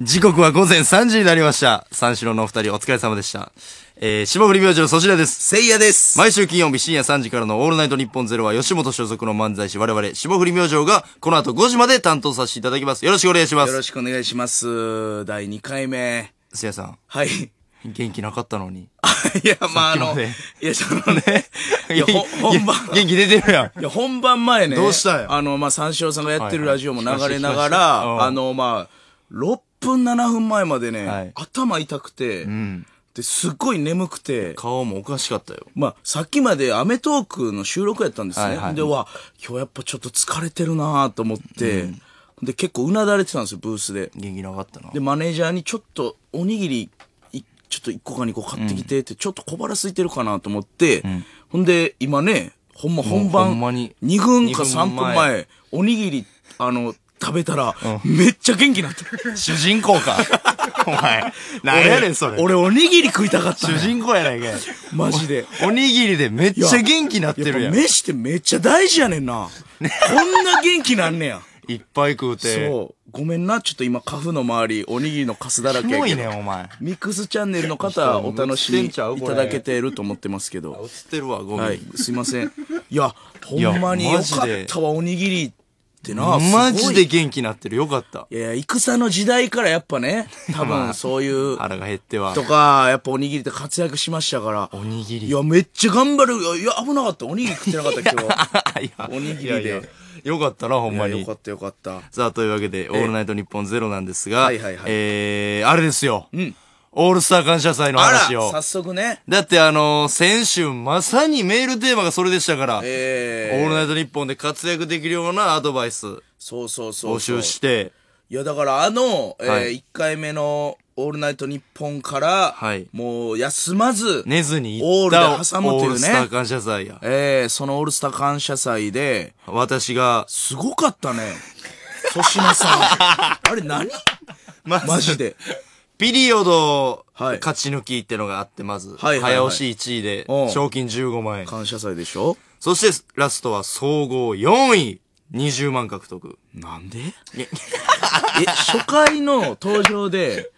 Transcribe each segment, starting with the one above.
時刻は午前3時になりました。三四郎のお二人お疲れ様でした。えー、霜降り明星のちらです。せいやです。毎週金曜日深夜3時からのオールナイト日本ゼロは吉本所属の漫才師我々、霜降り明星がこの後5時まで担当させていただきます。よろしくお願いします。よろしくお願いします。第2回目。せいやさん。はい。元気なかったのに。いや、まあ、あの、いや、そのね、いや、本番。元気出てるやん。いや、本番前ね。どうしたんあの、まあ、三四郎さんがやってるラジオも流れながら、あの、まあ、6分7分前までね、はい頭痛くて、うん。ですっごい眠くて、顔もおかしかったよ。まあ、さっきまでアメトークの収録やったんですね。はいはいで、わ、今日やっぱちょっと疲れてるなぁと思って、で、結構うなだれてたんですよ、ブースで。元気なかったな。で、マネージャーにちょっとおにぎりちょっと1個か2個買ってきてって、ちょっと小腹空いてるかなと思って、ほんで、今ね、ほんま本番、2分か3分前、おにぎり、あの、食べたら、めっちゃ元気になってる。主人公か。お前。何やねん、それ。俺、おにぎり食いたかった、主人公やないかい。マジでお。にぎりでめっちゃ元気になってるやん。飯ってめっちゃ大事やねんな。こんな元気なんねや。いっぱい食うて。そう。ごめんな、ちょっと今、カフの周り、おにぎりのカスだらけ。すごいね、お前。ミックスチャンネルの方、お楽しみいただけてると思ってますけど。映ってるわ、ごめん。すいません。いや、ほんまによかったわ、おにぎり。ってなマジで元気になってる。よかった。いやいや、戦の時代からやっぱね、多分そういう。腹が減っては。とか、やっぱおにぎりって活躍しましたから。おにぎり。いや、めっちゃ頑張る。いや、危なかった。おにぎり食ってなかった 今日。おにぎりでよかったな、ほんまに。よかったよかった。さあ、というわけで、オールナイトニッポンゼロなんですが、はいはいはい。えー、あれですよ。うん。オールスター感謝祭の話を。早速ね。だってあのー、先週まさにメールテーマがそれでしたから、えー、オールナイトニッポンで活躍できるようなアドバイス。そうそうそう募集して。いやだからあの、えーはい、1回目のオールナイトニッポンから、はい、もう休まず、寝ずにオールで挟むというね。オールスター感謝祭や。ええー、そのオールスター感謝祭で、私が、すごかったね。粗品さん。あれ何 マジで。ピリオド勝ち抜きってのがあって、まず、はい早押し1位で賞金15万円。感謝祭でしょそして、ラストは総合4位、20万獲得。なんでえ、初回の登場で、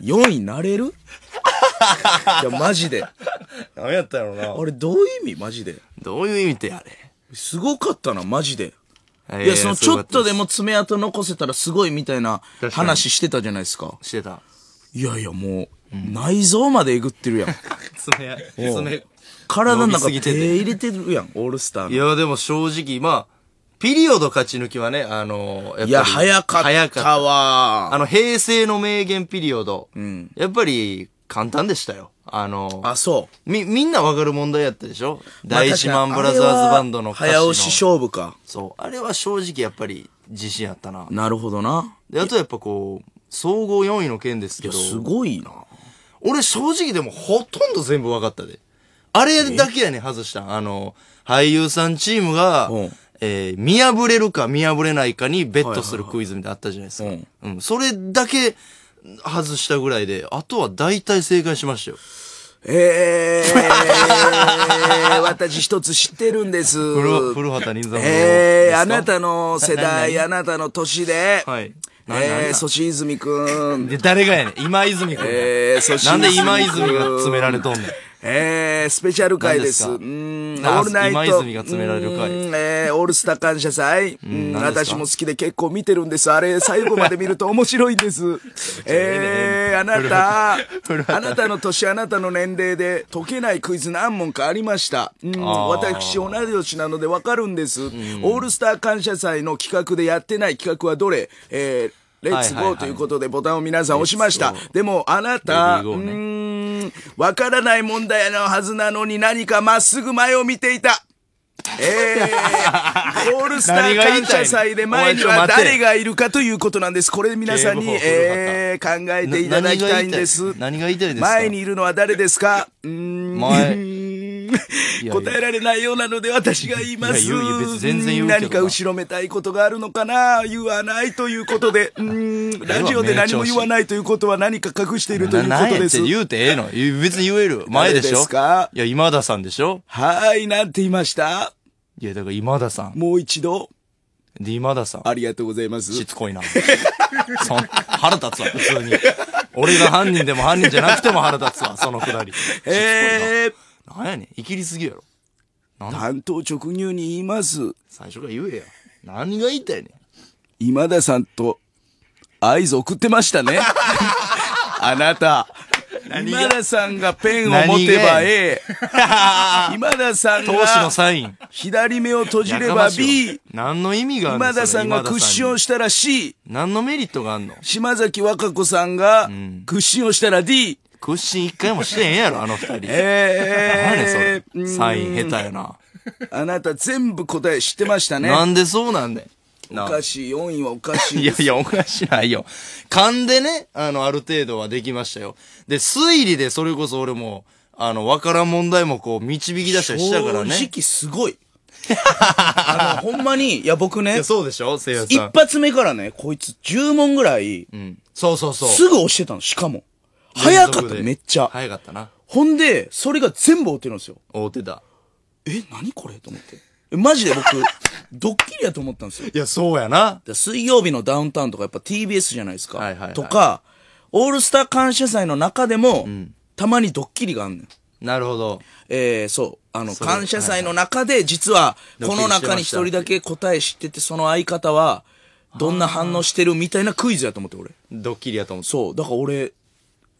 4位なれるいや、マジで。何やったやろなあれ、どういう意味マジで。どういう意味ってあれ。すごかったな、マジで。いや、その、ちょっとでも爪痕残せたらすごいみたいな話してたじゃないですか。してた。いやいやもう、内臓までえぐってるやん。爪、爪。体の中手入れてるやん、オールスターの。いや、でも正直、まあ、ピリオド勝ち抜きはね、あのー、やっぱり。いや、早かったわあの、平成の名言ピリオド。うん。やっぱり、簡単でしたよ。あのー、あ、そう。み、みんなわかる問題やったでしょ、まあ、第一マンブラザーズバンドの歌詞の。早押し勝負か。そう。あれは正直やっぱり自信あったな。なるほどな。で、あとやっぱこう、総合4位の件ですけど。すごいな。俺正直でもほとんど全部分かったで。あれだけやね、外したあの、俳優さんチームが、えー、見破れるか見破れないかにベットするクイズみたいなあったじゃないですか。うん。それだけ外したぐらいで、あとは大体正解しましたよ。ええー、私一つ知ってるんです。古古畑任三郎。ええー、あなたの世代、あなたの年で、はい。えー、そし泉くん。誰がやねん。今泉くん。えー、ソシ泉くん。なんで今泉が詰められとんねん。えー、スペシャル回です。ですうん、オールナイト。今泉が詰められる回。えー、オールスター感謝祭。うん、私も好きで結構見てるんです。あれ、最後まで見ると面白いんです。えー、あなた、あなたの年、あなたの年齢で解けないクイズ何問かありました。うん、私、同じ年なのでわかるんです、オールスター感謝祭の企画でやってない企画はどれえー、レッツゴーということでボタンを皆さん押しました。でもあなた、ね、うーん、わからない問題のはずなのに何かまっすぐ前を見ていた。えー、オ ールスター感謝祭で前には誰がいるかということなんです。これ皆さんに、えー、考えていただきたいんです。何が言いたいですか前にいるのは誰ですかうん。前答えられないようなので私が言います。いやいや全然言う何か後ろめたいことがあるのかな言わないということで、うん、ラジオで何も言わないということは何か隠しているということです。言うてええの別に言える。前でしょいや、今田さんでしょはい、なんて言いましたいや、だから今田さん。もう一度。で、今田さん。ありがとうございます。しつこいな。そ腹立つわ、普通に。俺が犯人でも犯人じゃなくても腹立つわ、そのくだり。えー。なんやねん。いきりすぎやろ。担当直入に言います。最初から言えや。何が言いたいねん。今田さんと合図送ってましたね。あなた。今田さんがペンを持てば A。今田さんが。投資のサイン。左目を閉じれば B。何の意味がある今田さんが屈伸をしたら C。何のメリットがあんの島崎和歌子さんが屈伸をしたら D。屈伸一回もしてへんやろ、あの二人。ええー。何それ。サイン下手やな。あなた全部答え知ってましたね。なんでそうなんだよ。おかしい、4位はおかしい。いやいや、おかしないよ。勘でね、あの、ある程度はできましたよ。で、推理でそれこそ俺も、あの、わからん問題もこう、導き出したりしたからね。正直すごい。あの、ほんまに、いや、僕ね。そうでしょせいやさん。一発目からね、こいつ10問ぐらい。うん。そうそうそう。すぐ押してたの、しかも。早かった、めっちゃ。早かったな。ほんで、それが全部追ってるんですよ。追ってた。え、何これと思って。マジで僕、ドッキリやと思ったんですよ。いや、そうやな。水曜日のダウンタウンとかやっぱ TBS じゃないですか。はいはい、はい、とか、オールスター感謝祭の中でも、うん、たまにドッキリがあんねん。なるほど。えー、そう。あの、感謝祭の中で、実は、この中に一人だけ答え知ってて、その相方は、どんな反応してるみたいなクイズやと思って、俺。ドッキリやと思って。そう。だから俺、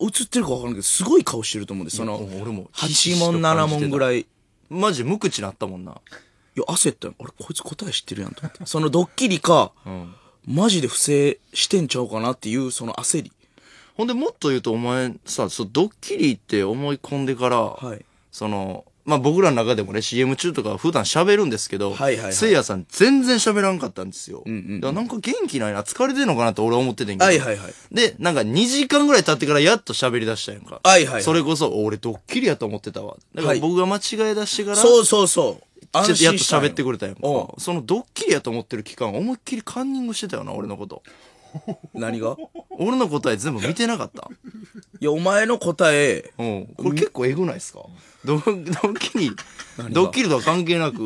映ってるか分からんけど、すごい顔してると思うんです。その、俺も8問、7問ぐらい。マジ無口なったもんな。いや、焦ったよ。あれ、こいつ答え知ってるやんと思って。そのドッキリか、うん、マジで不正してんちゃうかなっていう、その焦り。ほんで、もっと言うと、お前さ、そドッキリって思い込んでから、はい、その、まあ僕らの中でもね、CM 中とか普段喋るんですけど、はいはいはいせいやさん全然喋らんかったんですよ。うんうんなんか元気ないな、疲れてんのかなって俺は思っててんけど。はいはいはい。で、なんか2時間ぐらい経ってからやっと喋り出したやんか。はいはいはいそれこそ、俺ドッキリやと思ってたわ。だから僕が間違い出してから、そうそうそう。ちょっとやっと喋ってくれたやんかそのドッキリやと思ってる期間、思いっきりカンニングしてたよな、俺のこと。何が俺の答え全部見てなかった。いや、お前の答え、うん。これ結構えぐないっすか ドッキリ、ドッキリとは関係なく、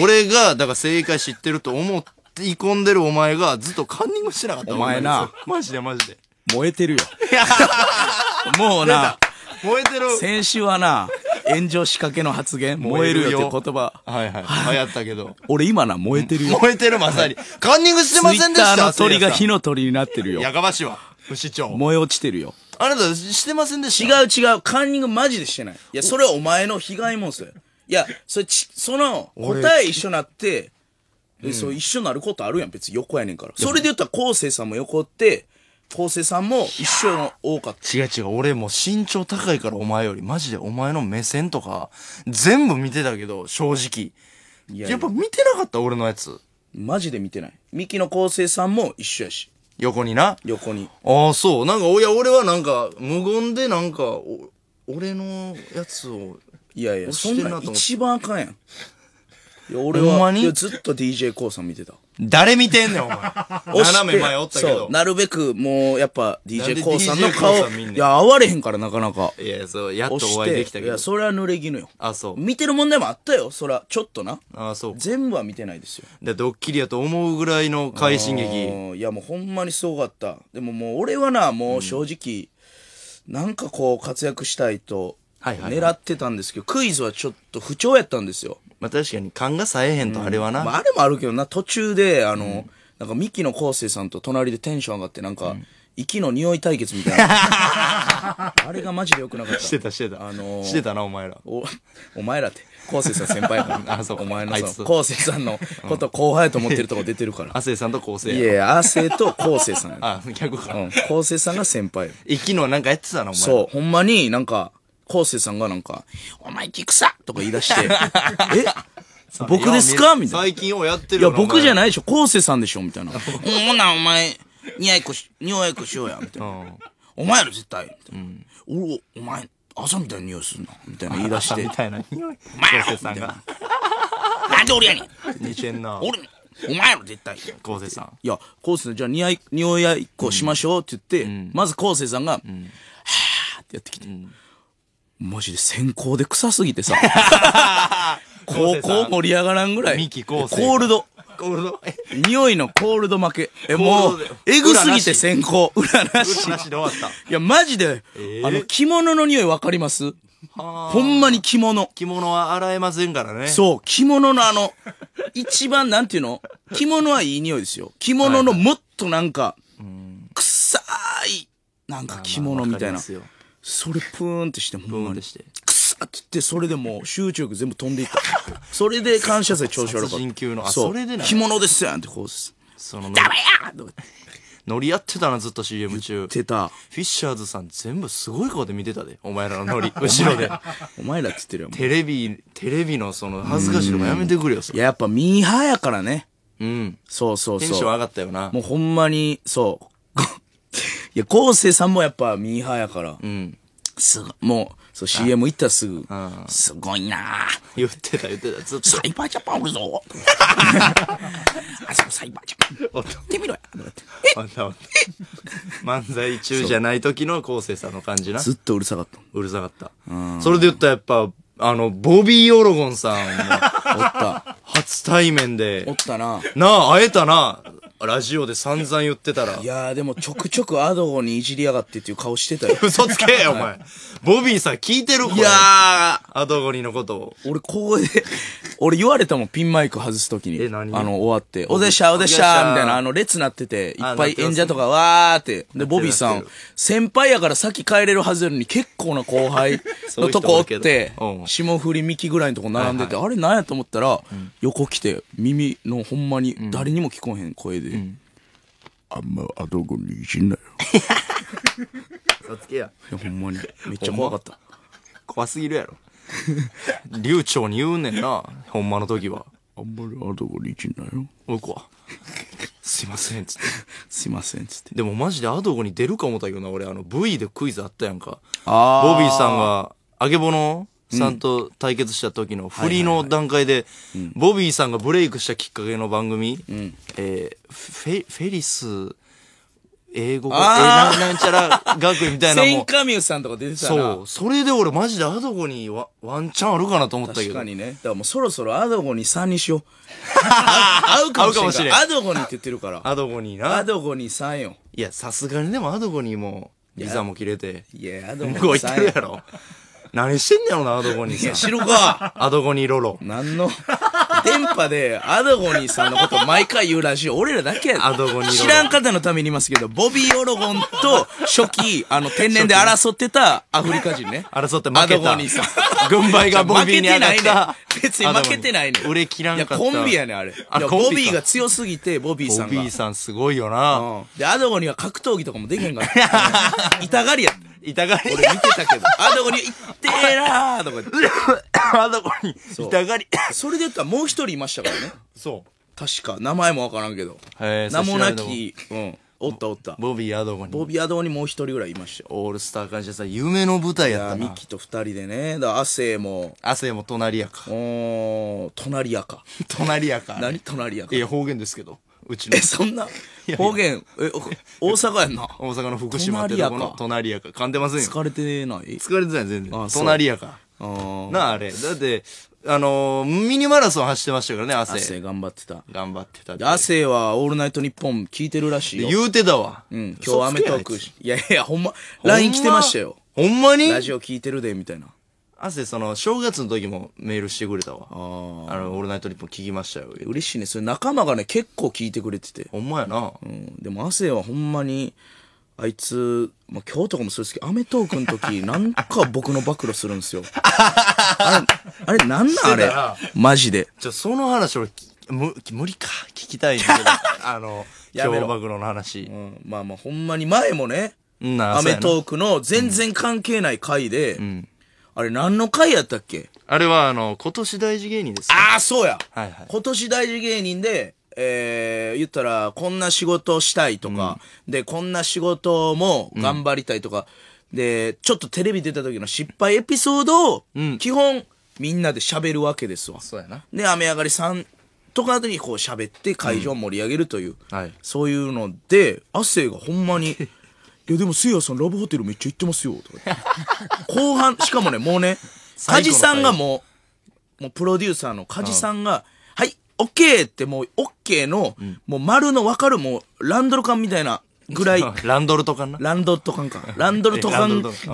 俺が、だから正解知ってると思ってい込んでるお前がずっとカンニングしてなかったお前な。マジでマジで。燃えてるよ。もうな、燃えてる。先週はな、炎上仕掛けの発言、燃えるよって言葉。はいはい。流行ったけど。俺今な、燃えてるよ。燃えてる、まさに。カンニングしてませんでした。あの鳥が火の鳥になってるよ。やかましいわ、不死鳥。燃え落ちてるよ。あなたしてませんでした違う違う、カンニングマジでしてない。いや、それはお前の被害妄想よ。いや、それち、その、答え一緒になって、でそう一緒になることあるやん、別に横やねんから。それで言ったら、昴生さんも横って、昴生さんも一緒の多かった。違う違う、俺もう身長高いからお前より、マジでお前の目線とか、全部見てたけど、正直。やいややっぱ見てなかった俺のやつ。マジで見てない。ミキの昴生さんも一緒やし。横にな。横に。ああ、そう。なんか、いや、俺はなんか、無言でなんか、お俺のやつを、いやいや、そんなん一番あかんやん。いや俺ほんまはにいやずっと d j k o さん見てた。誰見てんねん、お前。斜め前おったけそどう、。なるべくもうやっぱ d j k o さんの顔、いや、会われへんからなかなか。いや、そう、やっとお会いできたけどや、。それは濡れ衣よ。あ、そう。見てる問題もあったよ、そら、ちょっとな。あ、そう。全部は見てないですよ。で、ドッキリやと思うぐらいの快進撃。うんいやもうほんまにすごかったでももう俺はなもう正直、なんかこう活躍したいとはいはい狙ってたんですけど、クイズはちょっと不調やったんですよまあ確かに勘がさえへんとあれはな。まあ、あれもあるけどな、途中で、あの、なんかミキの昴生さんと隣でテンション上がって、なんか、息の匂い対決みたいな。あれがマジで良くなかった。してたしてた。あのーしてたな、お前ら。お、お前らって、昴生さん先輩やから あそうかお前のあい昴生さんのこと後輩やと思ってるとこ出てるから。亜 生さんと構成。いやいや、亜生と昴生さんや。あ、逆か。うん。昴生さんが先輩よ。息のなんかやってたな、お前ら。そう、ほんまになんか、昴生さんがなんか、お前菊さとか言い出して、え僕ですかみたいな。最近をやってるいや、僕じゃないでしょ。昴生さんでしょみたいな。ほな、お前、においこし、にいこしようや。みたいな。お前やろ、絶対。みたいな。うん、お、お前、朝みたいな匂いするな。みたいな言い出して。朝みたいな匂い。さんが。なんで俺やねん。似てんな。俺、お前やろ、絶対。昴生さん。いや、昴生さん、じゃあ、にあい、においあいこしましょうって言って、うん、まず昴生さんが、うん、はぁってやってきて。うんマジで先行で臭すぎてさ。高 校盛り上がらんぐらい。ミキコールド。コールド匂いのコールド負け。え、もう、えぐすぎて先行。裏なし。裏なしで終わった。いや、マジで、えー、あの、着物の匂いわかりますほんまに着物。着物は洗えませんからね。そう、着物のあの、一番なんていうの着物はいい匂いですよ。着物のもっとなんか、臭い、なんか着物みたいな。まあまあそれプーンってしてほんまにしてくさっつってそれでもう集中力全部飛んでいった それで感謝祭調子悪かった級のあそうそれでな着物ですやんってこうですそのダメやと乗り合ってたなずっと CM 中出たフィッシャーズさん全部すごい顔で見てたでお前らのノリ 後ろでお前らっつってるよテレビテレビのその恥ずかしいのもやめてくれよそれややっぱミーハーやからねうんそうそうテンション上がったよなもうほんまにそういや、昴生さんもやっぱミーハーやから。うん。すごもう、そう、CM 行ったらすぐ、すごいな言ってた言ってた、ずっと。サイバージャパンおるぞ あそこサイバージャパン。行ってみろや。あんたあんた。漫才中じゃない時の昴生さんの感じな。ずっとうるさかった。うるさかった。それで言ったらやっぱ、あの、ボビー・オロゴンさんも、おった。初対面で。おったな。なあ、会えたな。ラジオで散々言ってたらい。やーでもちょくちょくアドホにいじりやがってっていう顔してたよ。嘘つけよ、お前。ボビーさん聞いてるいやー、アドゴにのことを。俺ここで、俺言われたもん、ピンマイク外すときに。え何あの、終わって、おでしゃ、おでししゃみたいな、あの、列なってて、いっぱい演者とかわーって。で、ボビーさん先輩やから先帰れるはずやのに、結構な後輩のとこおって霜降りミキぐらいのとこ並んでて、あれなんやと思ったら、横来て、耳のほんまに誰にも聞こえへん声で、で、あんまアドゴにいじんなよ 嘘つけやいやほんまにめっちゃ怖かった怖すぎるやろ流暢に言うねんなほんまの時はあんまりアドゴにいじんなよお僕はすいませんっつってすいませんっつってでもマジでアドゴに出るか思ったけどな俺あの V でクイズあったやんかボビーさんが揚げ物さんと対決した時の振りの段階で、ボビーさんがブレイクしたきっかけの番組、うん、えー、フェ、フェリス、英語か、えー、なんちゃら学園みたいなもん。センカミュさんとか出てたそう。それで俺マジでアドゴにワワンチャンあるかなと思ったけど。確かにね。だからもうそろそろアドゴに3にしよう。合 うかもしれないアドゴにって言ってるから。アドゴにな。アドゴに3よ。いや、さすがにでもアドゴにも、ビザも切れて。いや、アドゴに3。向こう行ってるやろ。何してんねやろな、アドゴニーいや、さん。白か。アドゴニーロロ。何の、電波でアドゴニーさんのこと毎回言うらしい。俺らだけやアドゴニーロロ知らん方のために言いますけど、ボビー・オロゴンと初期、あの、天然で争ってたアフリカ人ね。争って負けた。アドゴニーさん。軍配がボビーに上がった。負けてないね別に負けてないねん売れ切らんいかや、った。コンビやねあれ。あコンビボビーが強すぎて、ボビーさんが。ビーさんすごいよな。うんで、アドゴーは格闘技とかもできへんから。痛がりやん、痛がり。俺見てたけど、あどこに、いってーらーとか言って。あどこに、いた痛がり。それで言ったらもう一人いましたからね。そう。確か、名前もわからんけど。名もなき、うん。おったおった。ボビー・アドゴボビビアドにもう一人ぐらいいましたオールスター感謝さ、夢の舞台やったミキと二人でね。だから、亜生も、汗も隣やか。おー、隣やか。隣やか。何隣やかい。や、方言ですけど。うちの。え、そんな方言、え、大阪やんな。大阪の福島ってとこの隣やか。噛んでませんよ。疲れてない疲れてない、全然。隣やか。なあ、あれ。だって、あのー、ミニマラソン走ってましたからね、汗。汗頑張ってた。頑張ってたで。汗は、オールナイトニッポン聞いてるらしいよ。言うてたわ。うん。今日アメトーク。いやいや、ほんま、LINE 来てましたよ。ほんまにラジオ聞いてるで、みたいな。汗その正月の時もメールしてくれたわあの「オールナイトニッポン」聞きましたよ嬉しいねそれ仲間がね結構聞いてくれててほんまやな、うん、でも汗はほんまにあいつ、まあ、今日とかもそうですけど、アメトークの時、なんか僕の暴露するんですよ。あれ、あれなんなんあれマジで。じゃその話俺、む、無理か。聞きたいんだけど、あの、やめろ今日暴露の話、うん。まあまあ、ほんまに前もね、アメトークの全然関係ない回で、うん、あれ何の回やったっけあれは、あの、今年大事芸人です、ああ、そうや、はいはい、今年大事芸人で、えー、言ったら、こんな仕事したいとか、うん、で、こんな仕事も頑張りたいとか、うん、で、ちょっとテレビ出た時の失敗エピソードを、基本、みんなで喋るわけですわ。そうやな。で、雨上がりさんとか後にこう喋って会場を盛り上げるという、はい、そういうので、亜生がほんまに、いやでも水やさんラブホテルめっちゃ行ってますよ」とか後半しかもねもうね梶さんがもうもうプロデューサーの梶さんが「はいオッケーってもうオッケーの、うん、もう丸の分かるもうランドル感みたいなぐらい ランドルとかなランドルとかか ランドルとか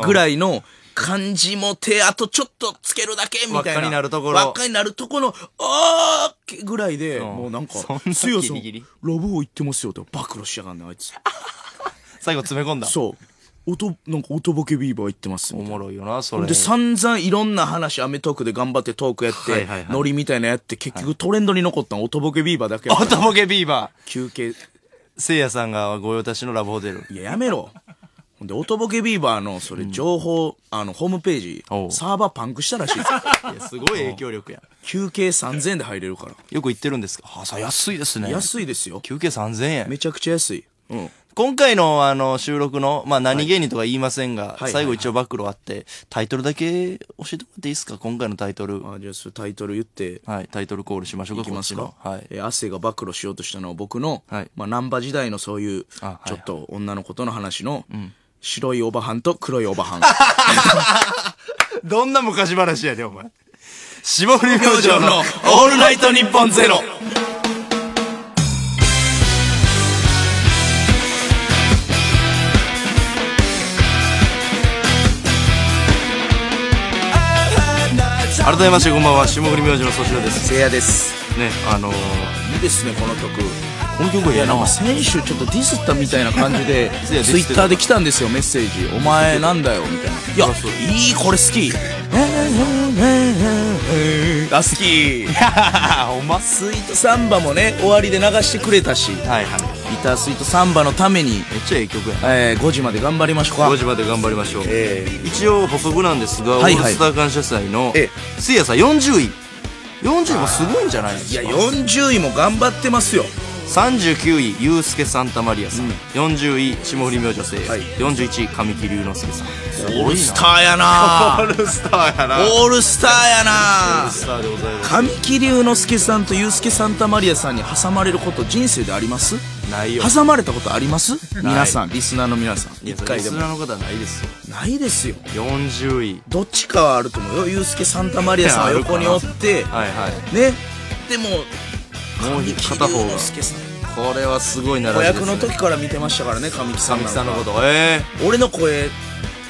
ぐらいの感じも手あとちょっとつけるだけみたいな輪っかになるところ輪っかになるところのあーぐらいで、うん、もうなんか「強 さラブホ行ってますよ」って暴露しやがんねあいつ。最後詰め込んだ。そう。音、なんか音ボケビーバー行ってますおもろいよな、それ。で、散々いろんな話、アメトークで頑張ってトークやって、はいはいはいノリみたいなやって、結局トレンドに残ったの、音ボケビーバーだけ音ボケビーバー休憩。せいやさんが御用達のラブホテル。いや、やめろ。ほんで、音ボケビーバーの、それ、情報、あの、ホームページサーバーパンクしたらしいです。いや、すごい影響力や。休憩3000円で入れるから。よく行ってるんですかあ、さ、安いですね。安いですよ。休憩3000円。めちゃくちゃ安い。うん。今回のあの収録の、まあ何芸人とか言いませんが、はい最後一応暴露あって、タイトルだけ教えてもらっていいですか今回のタイトル。あじゃあタイトル言って、はい、タイトルコールしましょうか、きますかこっちの。はい。えー、が暴露しようとしたのは僕の、はいまあ、ナンバ時代のそういう、ちはいょっと女の子との話の、白いおばはんと黒いおばはん。どんな昔話やで、お前。絞り 明星のオールナイトニッポンゼロ。改めましてこんばんは霜降り明星の粗品ですせいやですねあのー、いいですねこの曲このいやなんか先週ちょっとディスったみたいな感じで ツイッターで来たんですよメッセージ「お前なんだよ」みたいな「いやいいこれ好き」あ好きお まスイートサンバもね終わりで流してくれたし、はいはい、ギタースイートサンバのためにめっちゃええ曲や、えー、5時まで頑張りましょうか5時まで頑張りましょう、えー、一応補足なんですが、はいはい、オールスター感謝祭のいやさん40位40位もすごいんじゃないですかいや40位も頑張ってますよ39位ユースケ・サンタマリアさん、うん、40位霜降り明女性、はい、41位神木隆之介さんオールスターやな オールスターやなオールスターやな神木隆之介さんとユースケ・サンタマリアさんに挟まれること人生でありますないよ挟まれたことあります皆さんリスナーの皆さん一回でもリスナーの方はないですよないですよ40位どっちかはあると思うよユースケ・サンタマリアさんは横におってはいはいねでももう片方がこれはすごい並びです、ね、子役の時から見てましたからね神木さん神木さんのことええー、俺の声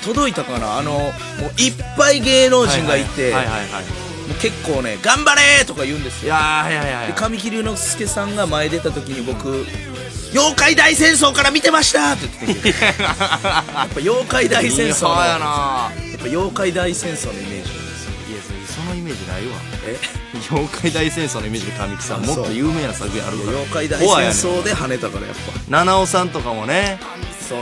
届いたかなあのもういっぱい芸能人がいて結構ね「頑張れ!」とか言うんですよいやいいい神木隆之介さんが前出た時に僕「妖怪大戦争から見てました!」って言っててやっぱ妖怪大戦争のやっぱ妖怪大戦争のイメージなんですよいやそのイメージないわえ妖怪大戦争のイメージで神木さんもっと有名な作品あるから妖怪大戦争で跳ねたからやっぱ七尾さんとかもね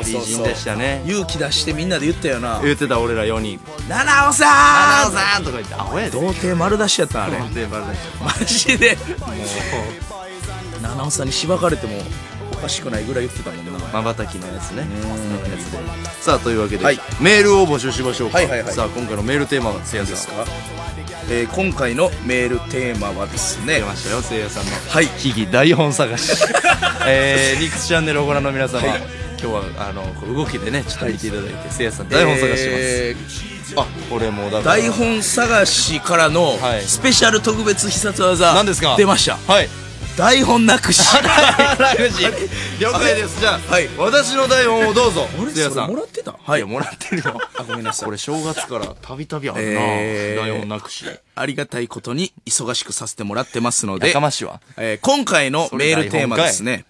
美人でしたね勇気出してみんなで言ったよな言ってた俺ら4人「七尾さん!」七尾さんとか言ってあホや童貞丸出しやったあれ童貞丸出しマジでもう七尾さんにしばかれてもおかしくないぐらい言ってたもんなまばたきのやつねのやつでさあというわけで、メールを募集しましょうか、はいさあ今回のメールテーマはせやさんですかえー、今回のメールテーマはですね出ましたよさんのはい秘技台本探し、えー、クスチャンネルをご覧の皆様、はい、今日はあの動きでねちょっと見ていただいて、はい、せいやさん台本探してます、えー、あこれもだ台本探しからのスペシャル特別必殺技、はい、何ですか出ましたはい台本なくし了解ですじゃあ、はい、私の台本をどうぞあれそれもらってたはいもらってるよあごめんなさいこれ正月からたびたびあるな、えー、台本なくしありがたいことに忙しくさせてもらってますのでやかましは、えー、今回のメールテーマですね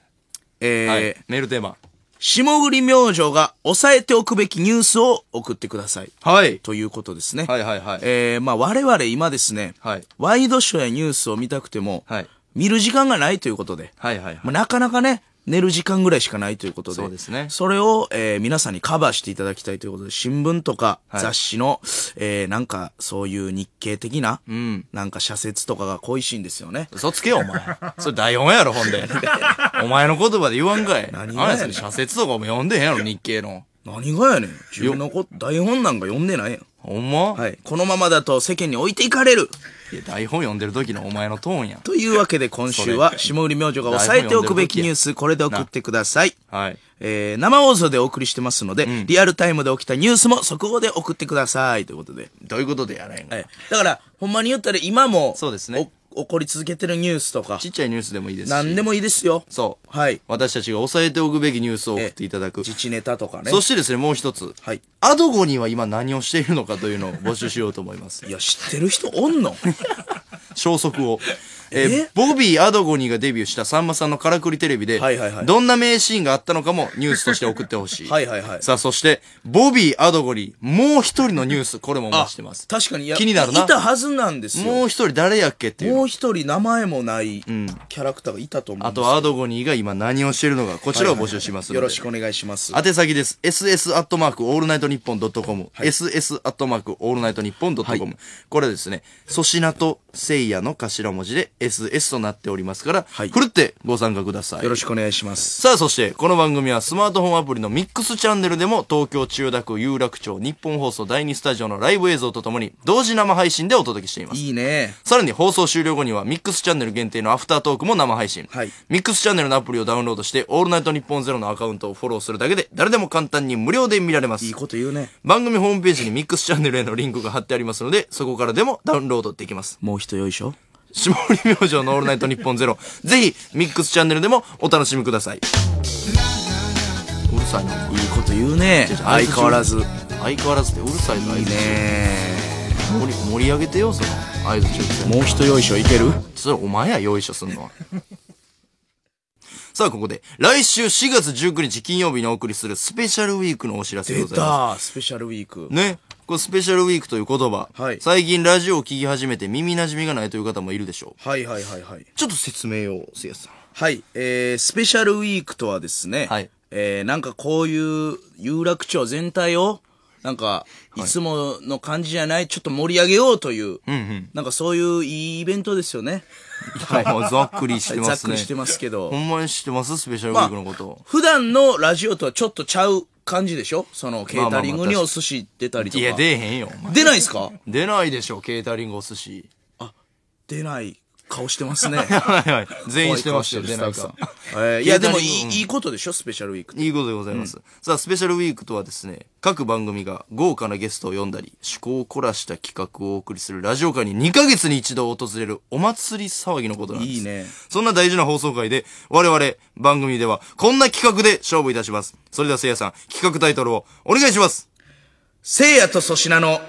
えー、はい、メールテーマ下栗明星が抑えておくべきニュースを送ってください。はい。ということですね。はいはいはい。えー、まあ我々今ですね、はい、ワイドショーやニュースを見たくても、はい、見る時間がないということで、はいはいはいまあ、なかなかね、寝る時間ぐらいしかないということで、そうですね。それを、えー、皆さんにカバーしていただきたいということで、新聞とか雑誌の、えー、なんかそういう日経的な、うんなんか社説とかが恋しいんですよね。嘘つけよ、お前。それ台本やろ、ほんで。お前の言葉で言わんかい。何がやねあれ社説とかも読んでへんやろ、日経の。何がやねん。自分のこ台本なんか読んでないやん。ほんまはい。このままだと世間に置いていかれる。いや、台本読んでる時のお前のトーンやん。というわけで今週は、下売り明星が押さえておくべきニュース、これで送ってください。はい。えー、生放送でお送りしてますので、うん、リアルタイムで起きたニュースも速報で送ってください。ということで。どういうことでやらへんはい、だから、ほんまに言ったら今も、そうですね。起こり続けてるニュースとかちっちゃいニュースでもいいですし何でもいいですよそうはい私たちが押さえておくべきニュースを送っていただく自治ネタとかねそしてですねもう一つはいアドゴには今何をしているのかというのを募集しようと思いますいや知ってる人おんの消息を ええボビー・アドゴニーがデビューしたさんまさんのからくりテレビで、はいはいはい、どんな名シーンがあったのかもニュースとして送ってほしい。はいはいはい。さあ、そして、ボビー・アドゴニー、もう一人のニュース、これも出してます。確かに気になるな。いたはずなんですよ。もう一人誰やっけっていう。もう一人名前もないキャラクターがいたと思うんです、うん、あと、アドゴニーが今何をしてるのか、こちらを募集します、はいはい、よろしくお願いします。宛先です。ss アットマークオールナイトニッポンドットコム。ss アットマークオールナイトニッポンドットコム。これですね、粗品とせいやの頭文字で SS となっておりますから、はい、ふるってご参加ください。よろしくお願いします。さあ、そして、この番組はスマートフォンアプリのミックスチャンネルでも、東京千代田区有楽町日本放送第2スタジオのライブ映像とともに、同時生配信でお届けしています。いいね。さらに放送終了後には、ミックスチャンネル限定のアフタートークも生配信。はい、ミックスチャンネルのアプリをダウンロードして、オールナイト日本ゼロのアカウントをフォローするだけで、誰でも簡単に無料で見られます。いいこと言うね。番組ホームページにミックスチャンネルへのリンクが貼ってありますので、そこからでもダウンロードできます。もう人よいしょ霜降り明星のオールナイトニッポンゼロぜひミックスチャンネルでもお楽しみくださいうるさいないいこと言うね相変わらず相変わらずってうるさいぞいいね盛り盛り上げてよその合図中もう一よいしょいけるそれお前やよいしょすんのは さあ、ここで、来週4月19日金曜日にお送りするスペシャルウィークのお知らせでございます。出たスペシャルウィーク。ね。これスペシャルウィークという言葉、はい、最近ラジオを聞き始めて耳馴染みがないという方もいるでしょう。はいはいはいはい。ちょっと説明を、せいやさん。はい、えー、スペシャルウィークとはですね、はい、えー、なんかこういう有楽町全体を、なんか、いつもの感じじゃない、ちょっと盛り上げようという、うんうん、なんかそういういいイベントですよね。はい、もうざっくりしてますね。ざっくりしてますけど。ほんまに知ってますスペシャルウィークのこと、まあ、普段のラジオとはちょっとちゃう感じでしょその、ケータリングにお寿司出たりとか。まあまあまあいや、出えへんよ。出ないですか出ないでしょ、ケータリングお寿司。あ、出ない顔してますね。はいはい。全員してますよ、スタッフさん。いや、でもいい、いいことでしょ、スペシャルウィーク。いいことでございます。さあ、スペシャルウィークとはですね、各番組が豪華なゲストを呼んだり、趣向を凝らした企画をお送りするラジオ界に2ヶ月に一度訪れるお祭り騒ぎのことなんです。いいね。そんな大事な放送会で、我々番組ではこんな企画で勝負いたします。それではせいやさん、企画タイトルをお願いしますせいやと粗品の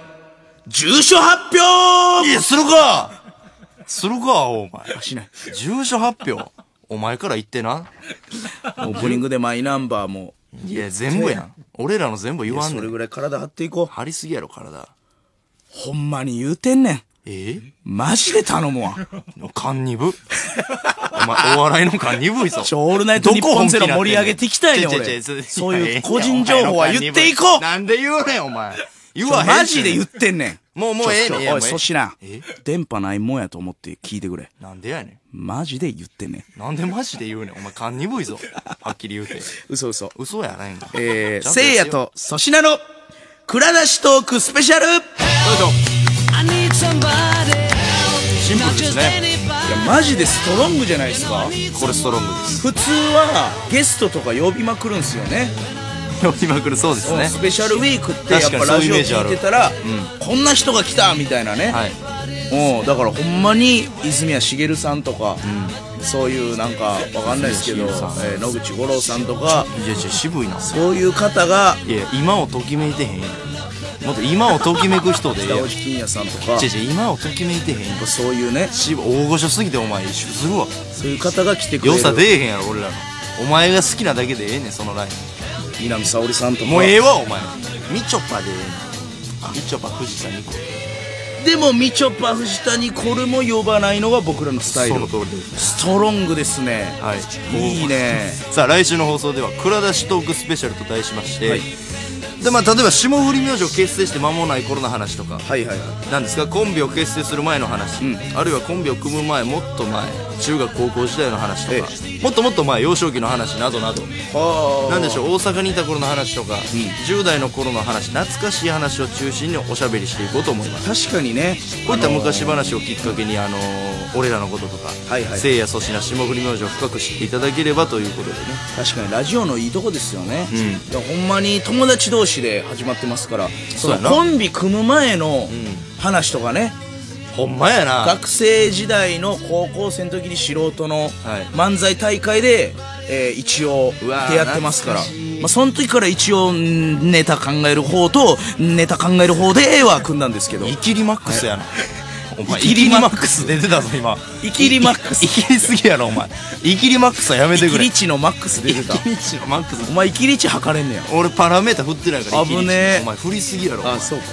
住所発表いや、するかするか、お前。しない。住所発表。お前から言ってな。オープニングでマイナンバーも。いや、全部やん。俺らの全部言わんねん。それぐらい体張っていこう。張りすぎやろ、体。ほんまに言うてんねん。えマジで頼むわ。勘二部お前、お笑いの勘二部いぞ。ちょ、オールナイト日本ゼロ盛り上げていきたいね俺。そういう個人情報は言っていこう。なんで言うねん、お前。言わへん。マジで言ってんねん。もう、もうええねん。おい、粗品。電波ないもんやと思って聞いてくれ。なんでやねん。マジで言ってね。なんでマジで言うねん。お前、勘鈍いぞ。はっきり言うて。嘘嘘。嘘やないんか。えー、せいやと粗品の、蔵出しトークスペシャルどうぞ。シンプルですね。いや、マジでストロングじゃないですか。これストロングです。普通は、ゲストとか呼びまくるんすよね。まくるそうですねスペシャルウィークってやっぱラジオ聞いてたら、うん、こんな人が来たみたいなね、はい、だからほんまに泉谷しげるさんとか、うん、そういうなんかわかんないですけど、えー、野口五郎さんとかいやいや渋いなそういう方がいや今をときめいてへんもっと今をときめく人で 北脇金也さんとか違う違う今をときめいてへんやそういうね大御所すぎてお前一緒するわそういう方が来てくれる良さ出えへんやろ俺らのお前が好きなだけでええねんそのライン南沙織さんとかもうええわお前みちょぱでええなみちょぱ藤田ニコでもみちょぱ藤田にこれも呼ばないのが僕らのスタイルその通りですストロングですねはいいいねさあ来週の放送では蔵出しトークスペシャルと題しまして、はいでまあ、例えば霜降り明星結成して間もない頃の話とか、はいはいはい、なんですかコンビを結成する前の話、うん、あるいはコンビを組む前もっと前中学高校時代の話とか、もっともっと前幼少期の話などなどなんでしょう大阪にいた頃の話とか、うん、10代の頃の話懐かしい話を中心におしゃべりしていこうと思います確かにねこういった昔話をきっかけに、あのー、俺らのこととか、はいはい、せいや粗品霜降り明星を深く知っていただければということでね確かにラジオのいいとこですよね、うん、ほんまに友達同士で始まってますからそのコンビ組む前の話とかね、ほんまやな学生時代の高校生の時に素人の漫才大会で、えー一応出会ってますからまあ、その時から一応ネタ考える方とネタ考える方で絵は組んだんですけどいきりマックスやな、お前イキリマックス出てたぞ今イキリマックスイキリすぎやろお前イキリマックスはやめてくれイキリチのマックス出てたイキリチのマックスお前イキリチ測れんねや俺パラメータ振ってないから危ねえお前振りすぎやろあそうか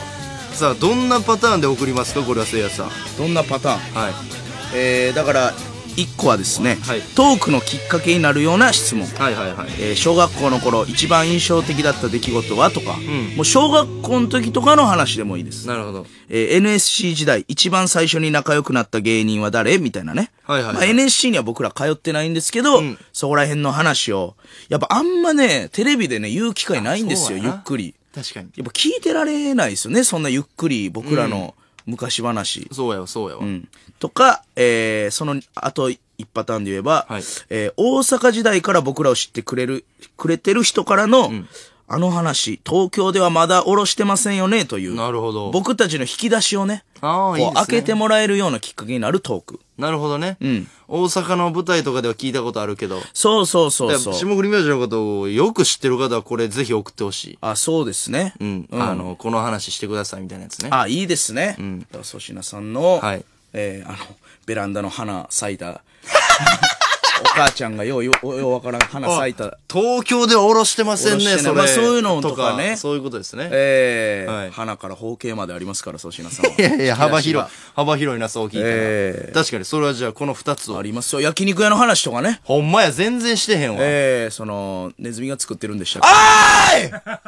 さあどんなパターンで送りますかこれはせいやさんどんなパターンはいえー、だから一個はですね、はい、トークのきっかけになるような質問、はいはいはいえー、小学校の頃一番印象的だった出来事はとか、うん、もう小学校の時とかの話でもいいですなるほど、えー、NSC 時代一番最初に仲良くなった芸人は誰みたいなね、はいはい、はい、まあ、NSC には僕ら通ってないんですけど、うん、そこら辺の話をやっぱあんまねテレビでね言う機会ないんですよゆっくり確かにやっぱ聞いてられないですよねそんなゆっくり僕らの、うん昔話。そうやわ、そうやわ。うん。とか、えー、その、あと一パターンで言えば、はい、えー、大阪時代から僕らを知ってくれる、くれてる人からの、うんあの話、東京ではまだおろしてませんよね、という。なるほど。僕たちの引き出しをね。開けてもらえるようなきっかけになるトーク。なるほどね。うん。大阪の舞台とかでは聞いたことあるけど。そうそうそうそう。下降り明星のことをよく知ってる方はこれぜひ送ってほしい。あ、そうですね。うん。うん、あの、この話してくださいみたいなやつね。あ、いいですね。うん。粗品さんの、はい。えー、あの、ベランダの花咲いた。母ちゃんがよう、よう、ようわからん、花咲いた。東京ではおろしてませんね、それ。そういうのとかね。そういうことですね。ええ花から包茎までありますから、粗品さんは。いやいや、幅広い。幅広いな、そう聞いて、え確かに、それはじゃあ、この二つはありますよ。焼肉屋の話とかね。ほんまや、全然してへんわ。ええその、ネズミが作ってるんでしたっけあーい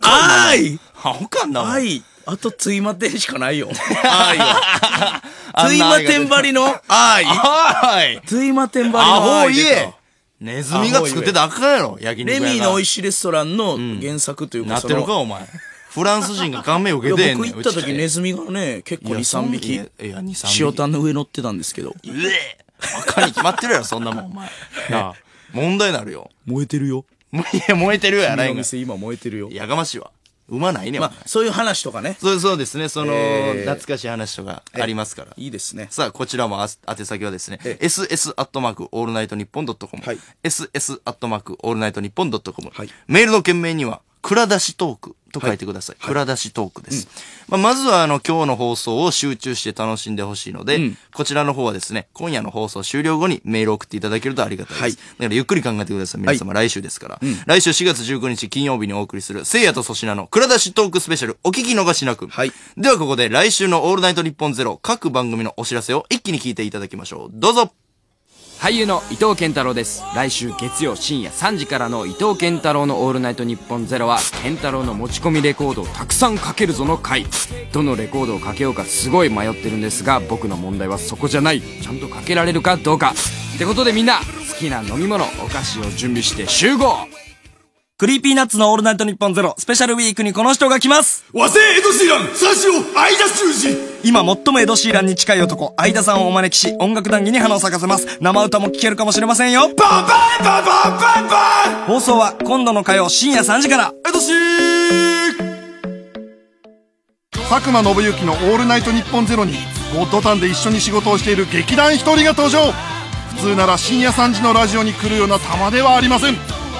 あーいあほかんな。い。あと、ついまてんしかないよ。あ愛よ。ついまてんばりのああ愛。はい。ついまてんばりのああホいえ。ネズミが作ってた赤やろ、焼肉レミーの美味しいレストランの原作というか、なってるか、お前。フランス人が顔面受けてんの。僕行った時ネズミがね、結構2、3匹。いや、2、3匹。塩タの上乗ってたんですけど。うえ赤に決まってるやろ、そんなもん、お前。なあ。問題なるよ。燃えてるよ。いや、燃えてるやないか。今燃えてるよ。やかましいわ。産まないね。まあ、そういう話とかね。そうそうですね。その、えー、懐かしい話とかありますから。いいですね。さあ、こちらもあ宛先はですね、えー、ss アットマークオールナイトニッポンドットコム。ss アットマークオールナイトニッポンドットコム。メールの件名には、蔵出しトークと書いてください。はい、蔵出しトークです。うん、まあ、まずは、あの、今日の放送を集中して楽しんでほしいので、うん、こちらの方はですね、今夜の放送終了後にメール送っていただけるとありがたいです。はい、だからゆっくり考えてください。皆様、来週ですから、うん、来週4月19日金曜日にお送りする、聖夜と粗品の蔵出しトークスペシャル、お聞き逃しなく。はい、では、ここで来週のオールナイト日本ゼロ、各番組のお知らせを一気に聞いていただきましょう。どうぞ俳優の伊藤健太郎です来週月曜深夜3時からの伊藤健太郎の「オールナイトニッポンゼロは健太郎の持ち込みレコードをたくさんかけるぞの回どのレコードをかけようかすごい迷ってるんですが僕の問題はそこじゃないちゃんとかけられるかどうかってことでみんな好きな飲み物お菓子を準備して集合クリーピーナッツのオールナイトニッポンゼロ、スペシャルウィークにこの人が来ます和製エドシーラン、三四郎、相田修二今最もエドシーランに近い男、相田さんをお招きし、音楽談義に花を咲かせます。生歌も聴けるかもしれませんよ。バンバンバンバンバンバン放送は今度の火曜深夜3時から。エドシー佐久間信之のオールナイトニッポンゼロに、ゴッドタンで一緒に仕事をしている劇団一人が登場普通なら深夜3時のラジオに来るような玉ではありません。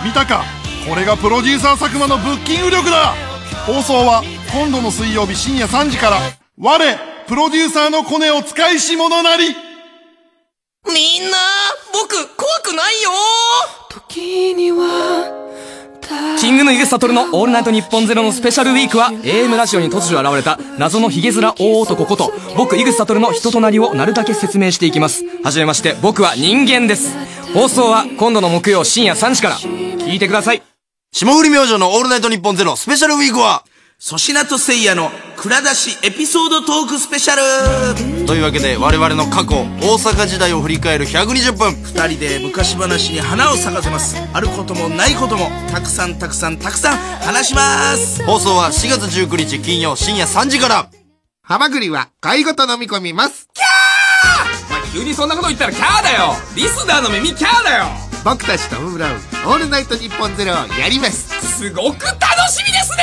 見たかこれがプロデューサー佐久間のブッキング力だ放送は今度の水曜日深夜3時から我プロデューサーのコネを使いし者なりみんな僕怖くないよ時にはキングのイグサトルの「オールナイトニッポンゼロのスペシャルウィークは AM ラジオに突如現れた謎のヒゲ面大男こと僕イグサトルの人となりをなるだけ説明していきますはじめまして僕は人間です放送は今度の木曜深夜3時から聞いてください霜降り明星のオールナイトニッポンゼロスペシャルウィークは、粗品と聖夜の蔵出しエピソードトークスペシャルというわけで我々の過去大阪時代を振り返る120分二人で昔話に花を咲かせますあることもないこともたくさんたくさんたくさん話します放送は4月19日金曜深夜3時からハマグリは貝ごと飲み込みますキャーお前急にそんなこと言ったらキャーだよリスナーの耳キャーだよ僕たちトム・ブラウン「オールナイトニッポンゼロをやりますすごく楽しみですね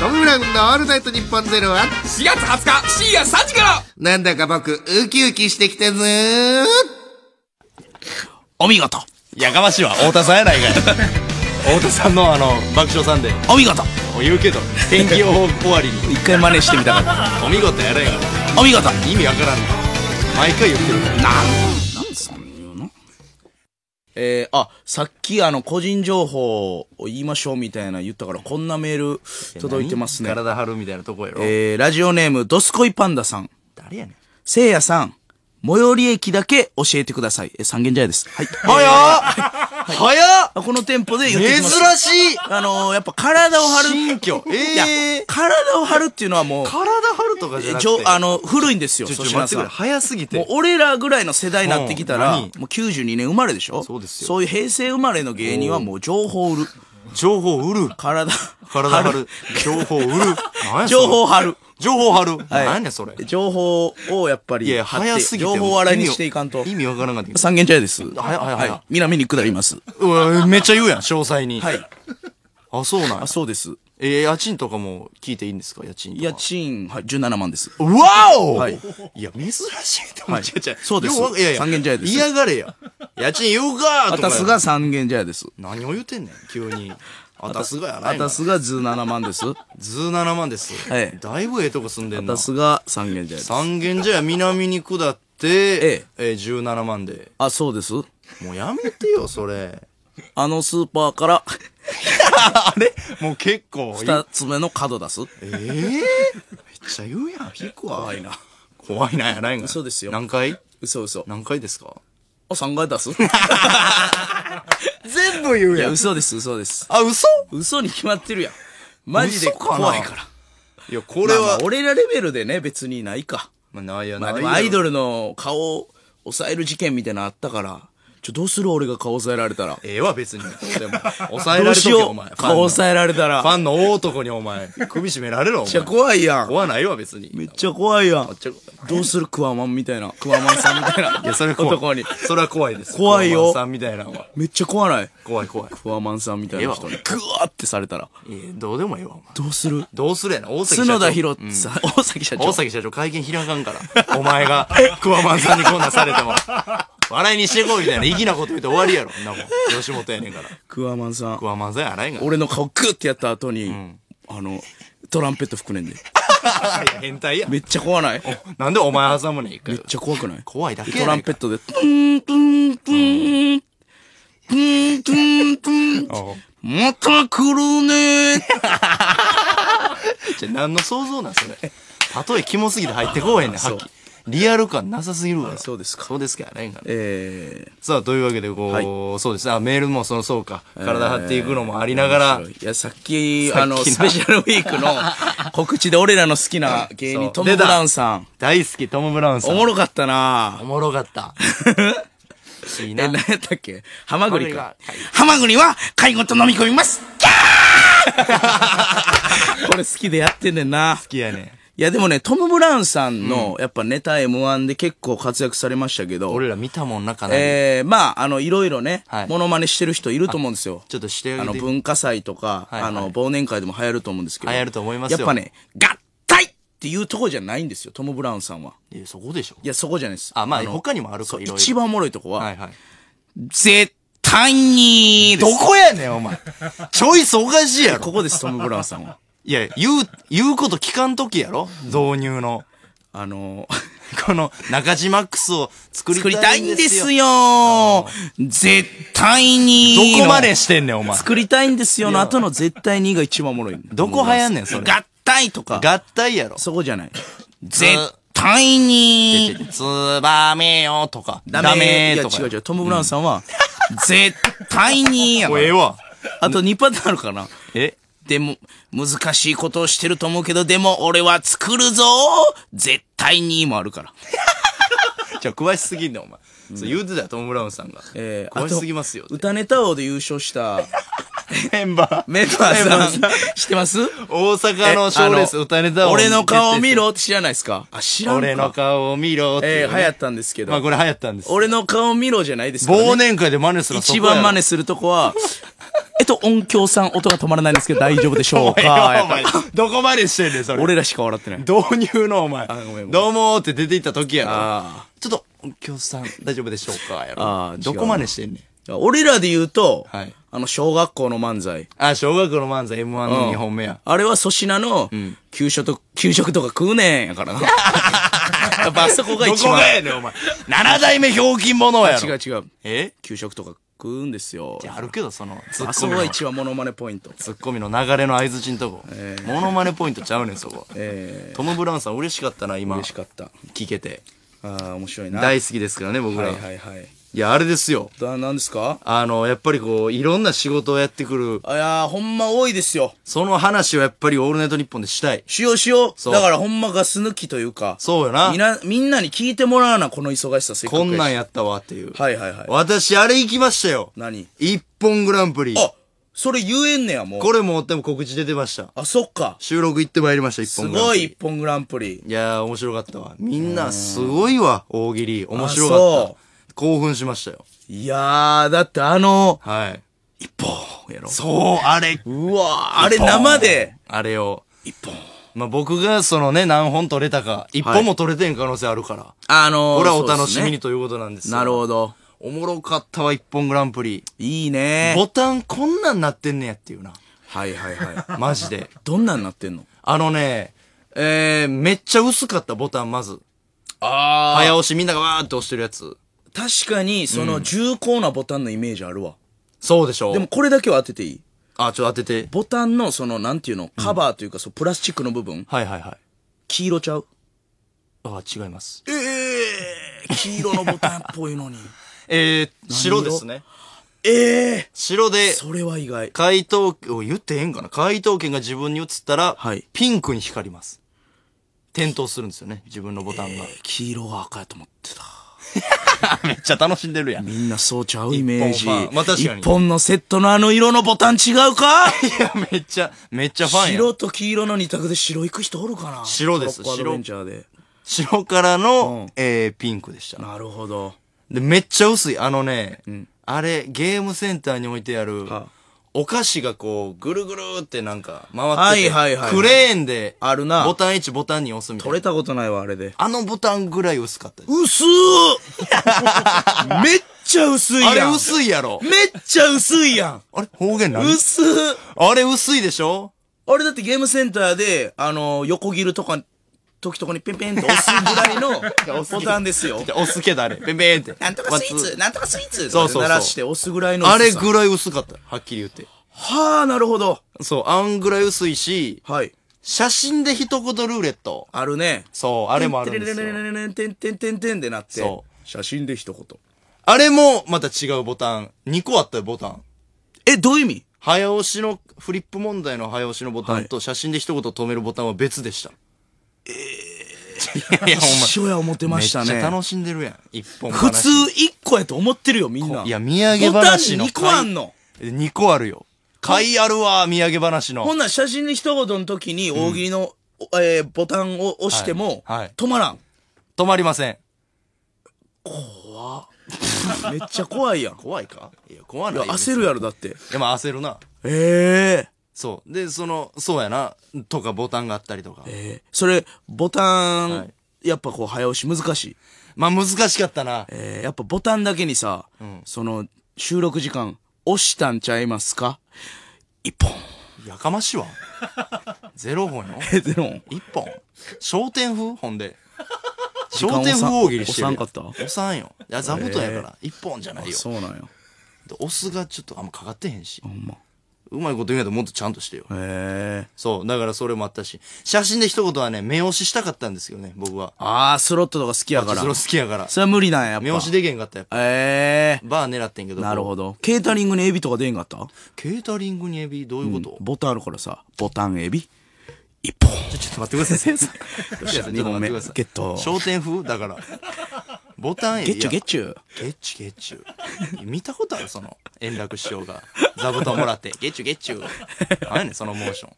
トム・ブラウンの「オールナイトニッポンゼロは4月20日深夜3時からなんだか僕ウキウキしてきたぞお見事やかましいわ太田さんやないかい 太田さんのあの爆笑さんでお見事言うけど天気予報終わりに一回真似してみたかったお見事やれよお見事意味わからんの毎回言ってるからなんえー、あ、さっきあの、個人情報を言いましょうみたいな言ったから、こんなメール届いてますね。体張るみたいなとこやろ。えー、ラジオネーム、ドスコイパンダさん。誰やねん。せいやさん。最寄り駅だけ教えてください。え、三軒茶屋です。はい。早っ早っこの店舗で言ってま珍しいあのー、やっぱ体を張る。新居。ええー、体を張るっていうのはもう。体張るとかじゃなあの、古いんですよ、粗品早すぎて。もう俺らぐらいの世代になってきたら、もう92年生まれでしょそうですよ。そういう平成生まれの芸人はもう情報売る。情報売る。体。体張る。情報売る。情報張る。情報貼る。はい。何やそれ。情報をやっぱり、いや、早すぎて。情報を洗いにしていかんと。意味わからなかった。三軒茶屋です。はい、はい、はい。南に下ります。うわ、めっちゃ言うやん、詳細に。はい。あ、そうなんあ、そうです。えー、家賃とかも聞いていいんですか家賃家賃、はい、17万です。わおはい。いや、珍しいと思っちゃうちゃう。そうです。いやいや、三軒茶屋です。嫌がれや。家賃言うかーとか。私が三軒茶屋です。何を言うてんねん、急に。あたすがやな。あたすが17万です。17万です。はい。だいぶええとこ住んでんな。あたすが三軒茶屋です。三軒茶屋南に下って、ええええ、17万で。あ、そうです。もうやめてよ、それ。あのスーパーから あれもう結構。二つ目の角出す。ええー、めっちゃ言うやん。引くわ。怖いな。怖いなやないが。うですよ。何回嘘嘘。何回ですかあ、3回出す全部言ういや嘘です、嘘です。あ、嘘嘘に決まってるやん。マジで怖いから。いや、これは、まあ、俺らレベルでね、別にないか。まあ、ないやまあでもアイドルの顔を抑える事件みたいなのあったから、ちょ、どうする俺が顔抑えられたら。ええわ、別に。でも、抑 えられたら、よ、お前。顔抑えられたら。ファンの大男にお前、首絞められろ、お前。めっちゃ怖いやん。怖ないわ、別に。めっちゃ怖いやん。どうするクワマンみたいな。クワマンさんみたいな。いや、それ怖い。男に。それは怖いです。怖いよ。クワマンさんみたいなめっちゃ怖ない。怖い怖い。クワマンさんみたいな人に、グワってされたら。え、どうでもいいわ、どうするどうするやな、大崎社長。角田博さん。大崎社長。大崎社長会見開かんから。お前が、クワマンさんにこんなされても。笑いにしてこいみたいな、意義なこと言って終わりやろ、んなもん。吉本やねんから。クワマンさん。クワマンさんやないが。俺の顔グってやった後に、あの、トランペット吹くねんで。変態や。めっちゃ怖ないなんでお前挟むねん、一めっ。ちゃ怖くない怖いだけやトランペットで、トゥーントゥーントゥーン、トゥーントゥーントゥーン、また来るねー。じゃ何の想像なんそれ。例えキモすぎて入ってこうへんねん、はっきり。リアル感なさすぎるわ。そうですかそうですかねえー、さあというわけでこう、はい、そうですねあメールもそのそうか体張っていくのもありながら、えー、いやさっきあのスペシャルウィークの 告知で俺らの好きな芸人トム・ブラウンさん大好きトム・ブラウンさんおもろかったなおもろかった いいな。え、何やったっけハマグリか。ハマグリは、介護と飲み込みますキャー これ好きでやってんねんな。好きやねん。いや、でもね、トム・ブラウンさんの、やっぱネタ M1 で結構活躍されましたけど。俺ら見たもんなかな。ええまあ、あの、いろいろね、モノマネしてる人いると思うんですよ。ちょっとしてあの、文化祭とか、あの、忘年会でも流行ると思うんですけど。流行ると思いますよ。やっぱね、合体っていうとこじゃないんですよ、トム・ブラウンさんは。いや、そこでしょ。いや、そこじゃないです。あ、まあ、他にもあるか、いろいろ。一番おもろいとこは、はいはい、絶対にどこやねん、お前。チョイスおかしいやろ。ここです、トム・ブラウンさんは。いや、言う、言うこと聞かんときやろ導入の。あの この中島ックスを作りたいんですよ。作りたいんですよ絶対にどこまでしてんねん、お前。作りたいんですよの後の絶対にが一番おもろい。どこ流行んねん、それ。合体とか。合体やろ。そこじゃない。絶対につばめよとか。ダメとか。違う違う。トム・ブラウンさんは、絶対にやろ。ええわ。あと2パターンあるかな。えでも、難しいことをしてると思うけど、でも俺は作るぞ絶対にもあるから。じゃあ詳しすぎんだ、お前。そう言うてたよ、トム・ブラウンさんが。ええー、詳しすぎますよ。歌ネタ王で優勝した メンバー。メンバーさん、知ってます大阪の賞レース歌ネタを。俺の顔見ろって知らないですかあ、知らん俺の顔を見ろって。えー、流行ったんですけど。まあこれ流行ったんです。俺の顔見ろじゃないですか、ね、忘年会で真似する一番真似するとこは、えっと、音響さん音が止まらないんですけど大丈夫でしょうかお前、どこまでしてんねん、それ。俺らしか笑ってない。導入のお前。どうもーって出ていった時やかちょっと、音響さん大丈夫でしょうかやろ。ああ、どこまでしてんねん。俺らで言うと、はい、あの、小学校の漫才。あ、小学校の漫才、M1 の2本目や。うん、あれは粗品の、給食と、給食とか食うねんやからな。やっぱあそこが一番。どこがやねん、お前。7代目ひょうきん者やろ。違う違う。え給食とか食うんですよ。あるけど、その、あそこが一番モノマネポイント。ツッコミの流れの合図人んとこ。えー、モノマネポイントちゃうねん、そこ。えー、トム・ブラウンさん嬉しかったな、今。嬉しかった。聞けて。ああ、面白いな。大好きですからね、僕ら。はいはいはい。いや、あれですよ。だ、なんですかあの、やっぱりこう、いろんな仕事をやってくる。いやー、ほんま多いですよ。その話をやっぱりオールナイトニッポンでしたい。しようしよう。だからほんまガス抜きというか。そうよな。みな、みんなに聞いてもらわな、この忙しさ、せっかくこんなんやったわっていう。はいはいはい。私、あれ行きましたよ。何一本グランプリ。あそれ言えんねや、もう。これも、でも告知出てました。あ、そっか。収録行ってまいりました、一本グランプリ。すごい、一本グランプリ。いやー、面白かったわ。みんな、すごいわ、大喜利。面白かった。興奮しましたよ。いやー、だってあの、はい。一本やろ。そう、あれ、うわーあれ生で、あれを。一本。まあ、僕がそのね、何本取れたか、一本も取れてん可能性あるから。あのー、俺はお楽しみにということなんですよなるほど。おもろかったわ、一本グランプリ。いいね。ボタンこんなんなってんねやっていうな。はいはいはい。マジで。どんなんなってんのあのね、えー、めっちゃ薄かったボタン、まず。あ早押しみんながわーって押してるやつ。確かに、その重厚なボタンのイメージあるわ。そうでしょでもこれだけは当てていいあ、ちょっと当てて。ボタンの、その、なんていうの、カバーというか、そう、プラスチックの部分。はいはいはい。黄色ちゃうあ、違います。ええ黄色のボタンっぽいのに。えー、白ですね。ええ白で、それは意外。回答権、言ってええんかな回答権が自分に移ったら、はいピンクに光ります。点灯するんですよね、自分のボタンが。黄色が赤やと思ってた。めっちゃ楽しんでるやん。みんなそうちゃうイメージ。まあ、一本のセットのあの色のボタン違うか いや、めっちゃ、めっちゃファンや白と黄色の二択で白行く人おるかな白です、白。白からの、うん、えー、ピンクでした。なるほど。で、めっちゃ薄い。あのね、うん、あれ、ゲームセンターに置いてある、はあお菓子がこう、ぐるぐるってなんか回ってて、はいはいはいはいクレーンで、あるなボタン1、ボタン2押すみたい取れたことないわ、あれで。あのボタンぐらい薄かった薄ー めっちゃ薄いやん。あれ薄いやろ。めっちゃ薄いやん。あれ方言何薄ーあれ薄いでしょあれだってゲームセンターで、あの、横切るとか時とこにペンペンと押すぐらいの ボタンですよ。押すけどあれ、ペンペンって。なんとかスイーツ、なんとかスイーツそうそう。鳴らして押すぐらいのあれぐらい薄かった。はっきり言って。はあ、なるほど。そう、あんぐらい薄いし、はい。写真で一言ルーレット。あるね。そう、あれもあるんですよ。てんてんてんてんてんでなって。そう。写真で一言。あれもまた違うボタン。2個あったよ、ボタン。え、どういう意味早押しの、フリップ問題の早押しのボタンと写真で一言止めるボタンは別でした。はいええ一緒や思ってましたね。めっちゃ楽しんでるやん。一本普通一個やと思ってるよ、みんな。いや、土産話の。二個あんの。二個あるよ。いあるわ、土産話の。ほんなら写真で一言の時に大喜利の、うん、えー、ボタンを押しても、はいはい、止まらん。止まりません。怖っ。めっちゃ怖いやん。怖いかいや、怖ない。いや、焦るやろ、だって。いや、焦るな。ええーそう。で、その、そうやな、とかボタンがあったりとか。ええそれ、ボタン、はいやっぱこう、早押し難しい。まあ難しかったな。えー、やっぱボタンだけにさ、うん、その、収録時間、押したんちゃいますか一本。やかましいわ。ゼロ本よ。え、ゼロ本。一本。焦点風ほんで。焦点風大喜利してる。押さんかった押さんよ。いや、座布団やから、一、えー、本じゃないよ。そうなんよ。押すがちょっとあんまかかってへんし。ほんま。うまいこと言うんやったらもっとちゃんとしてよ。へえ。そう。だからそれもあったし。写真で一言はね、目押ししたかったんですよね、僕は。ああ、スロットとか好きやから。スロ好きやから。それは無理なんや、やっぱ。目押しでけんかったやっぱ。ええ。バー狙ってんけど。なるほど。ケータリングにエビとか出んかったケータリングにエビどういうこと、うん、ボタンあるからさ、ボタンエビ。一本。ちょ、ちょっと待ってください、先生。よし、二本目。ゲット。商店風だから。ボタンゲッチュゲッチュ。ゲッチュゲッチュ。見たことあるその、円楽師匠が。座布団もらって、ゲッチュゲッチュ。何やねん、そのモーション。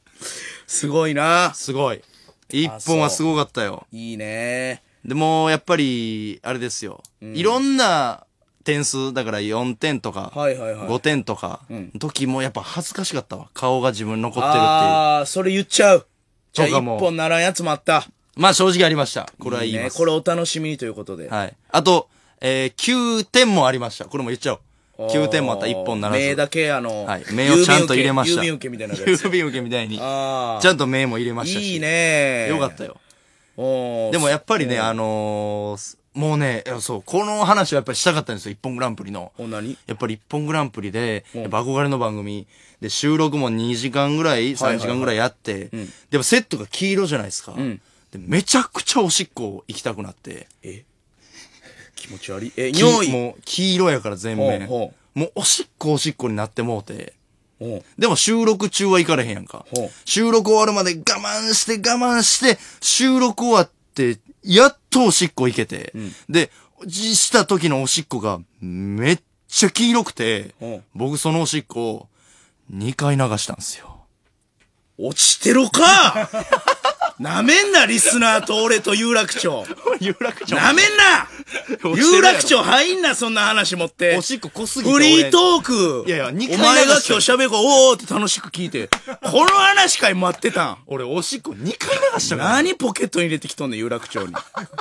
すごいなすごい。一本はすごかったよ。いいねでも、やっぱり、あれですよ。うん、いろんな点数、だから4点とか、はいはい5点とか、時もやっぱ恥ずかしかったわ。顔が自分残ってるっていう。ああ、それ言っちゃう。じゃあ一本ならんやつもあった。まあ正直ありました。これは言います。いいね、これお楽しみということで。はい。あと、えー、9点もありました。これも言っちゃおう。9点もあった一1本ならず。名だけあの、はい。名をちゃんと入れました。郵便受けみたいな郵便受けみたいに。ちゃんと名も入れましたし。いいねよかったよ。でもやっぱりね、あのー、もうね、そう、この話はやっぱりしたかったんですよ、一本グランプリの。やっぱり一本グランプリで、やっぱ憧れの番組、で、収録も2時間ぐらい、3時間ぐらいやって、でもセットが黄色じゃないですか。うんで、めちゃくちゃおしっこ行きたくなって。え気持ち悪い。え、匂い。もう、黄色やから全面。ほもう、おしっこおしっこになってもうて。うでも収録中は行かれへんやんか収録終わるまで我慢して我慢して、収録終わって、やっとおしっこ行けて、んで、した時のおしっこがめっちゃ黄色くて僕そのおしっこを2回流したんですよ。落ちてろかなめんな、リスナーと俺と有楽町。有楽町なめんな 有楽町入んな、そんな話持って。おしっこ濃すぎフリートーク。いやいや、回お前が今日喋るから、おーって楽しく聞いて。この話かい待ってたん。俺、おしっこ2回流したから。何ポケットに入れてきとんねん、有楽町に。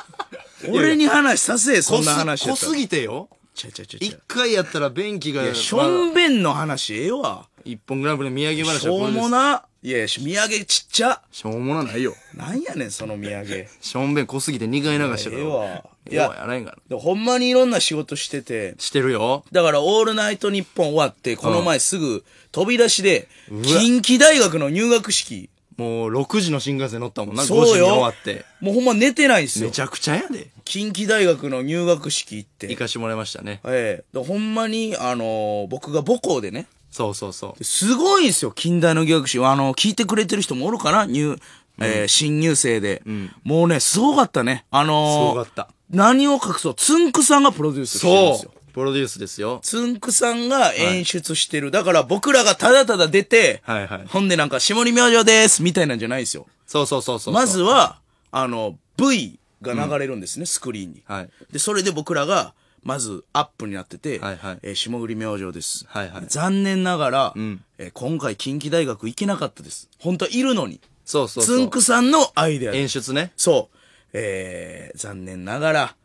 俺に話させえ、そんな話濃すぎてよ。ちゃちゃちゃ。一回やったら便器が。いや、しょんべんの話、ええわ。一本グランプリの土産話はしょうもな。いや、土産ちっちゃ。しょうもなないよ。なんやねん、その土産。しょんべん濃すぎて2回流してるええわ。いや、やらへんから。ほんまにいろんな仕事してて。してるよ。だから、オールナイトニッポン終わって、この前すぐ、飛び出しで、近畿大学の入学式。もう6時の新幹線乗ったもんな、5時に終わって。もうほんま寝てないっすよ。めちゃくちゃやで。近畿大学の入学式行って。行かしてもらいましたね。ええほんまに、あの僕が母校でね、そうそうそう。すごいんですよ、近代のギャグは。あの、聞いてくれてる人もおるかな入、えー、新入生で、うん。もうね、すごかったね。あのー、すごかった。何を隠そう、つんくさんがプロデュースしてるんですよ。プロデュースですよ。つんくさんが演出してる。はい、だから僕らがただただ出て、はいはい、ほんでなんか、下り明星ですみたいなんじゃないですよ。そうそうそうそうまずは、あの、V が流れるんですね、うん、スクリーンに。はい。で、それで僕らが、まずアップになってて、はいはい、えー、霜降り明星です、はいはい。残念ながら、うん、えー、今回近畿大学行けなかったです。本当はいるのに。そうそうつんくさんのアイデア演出ね。そう。えー、残念ながら、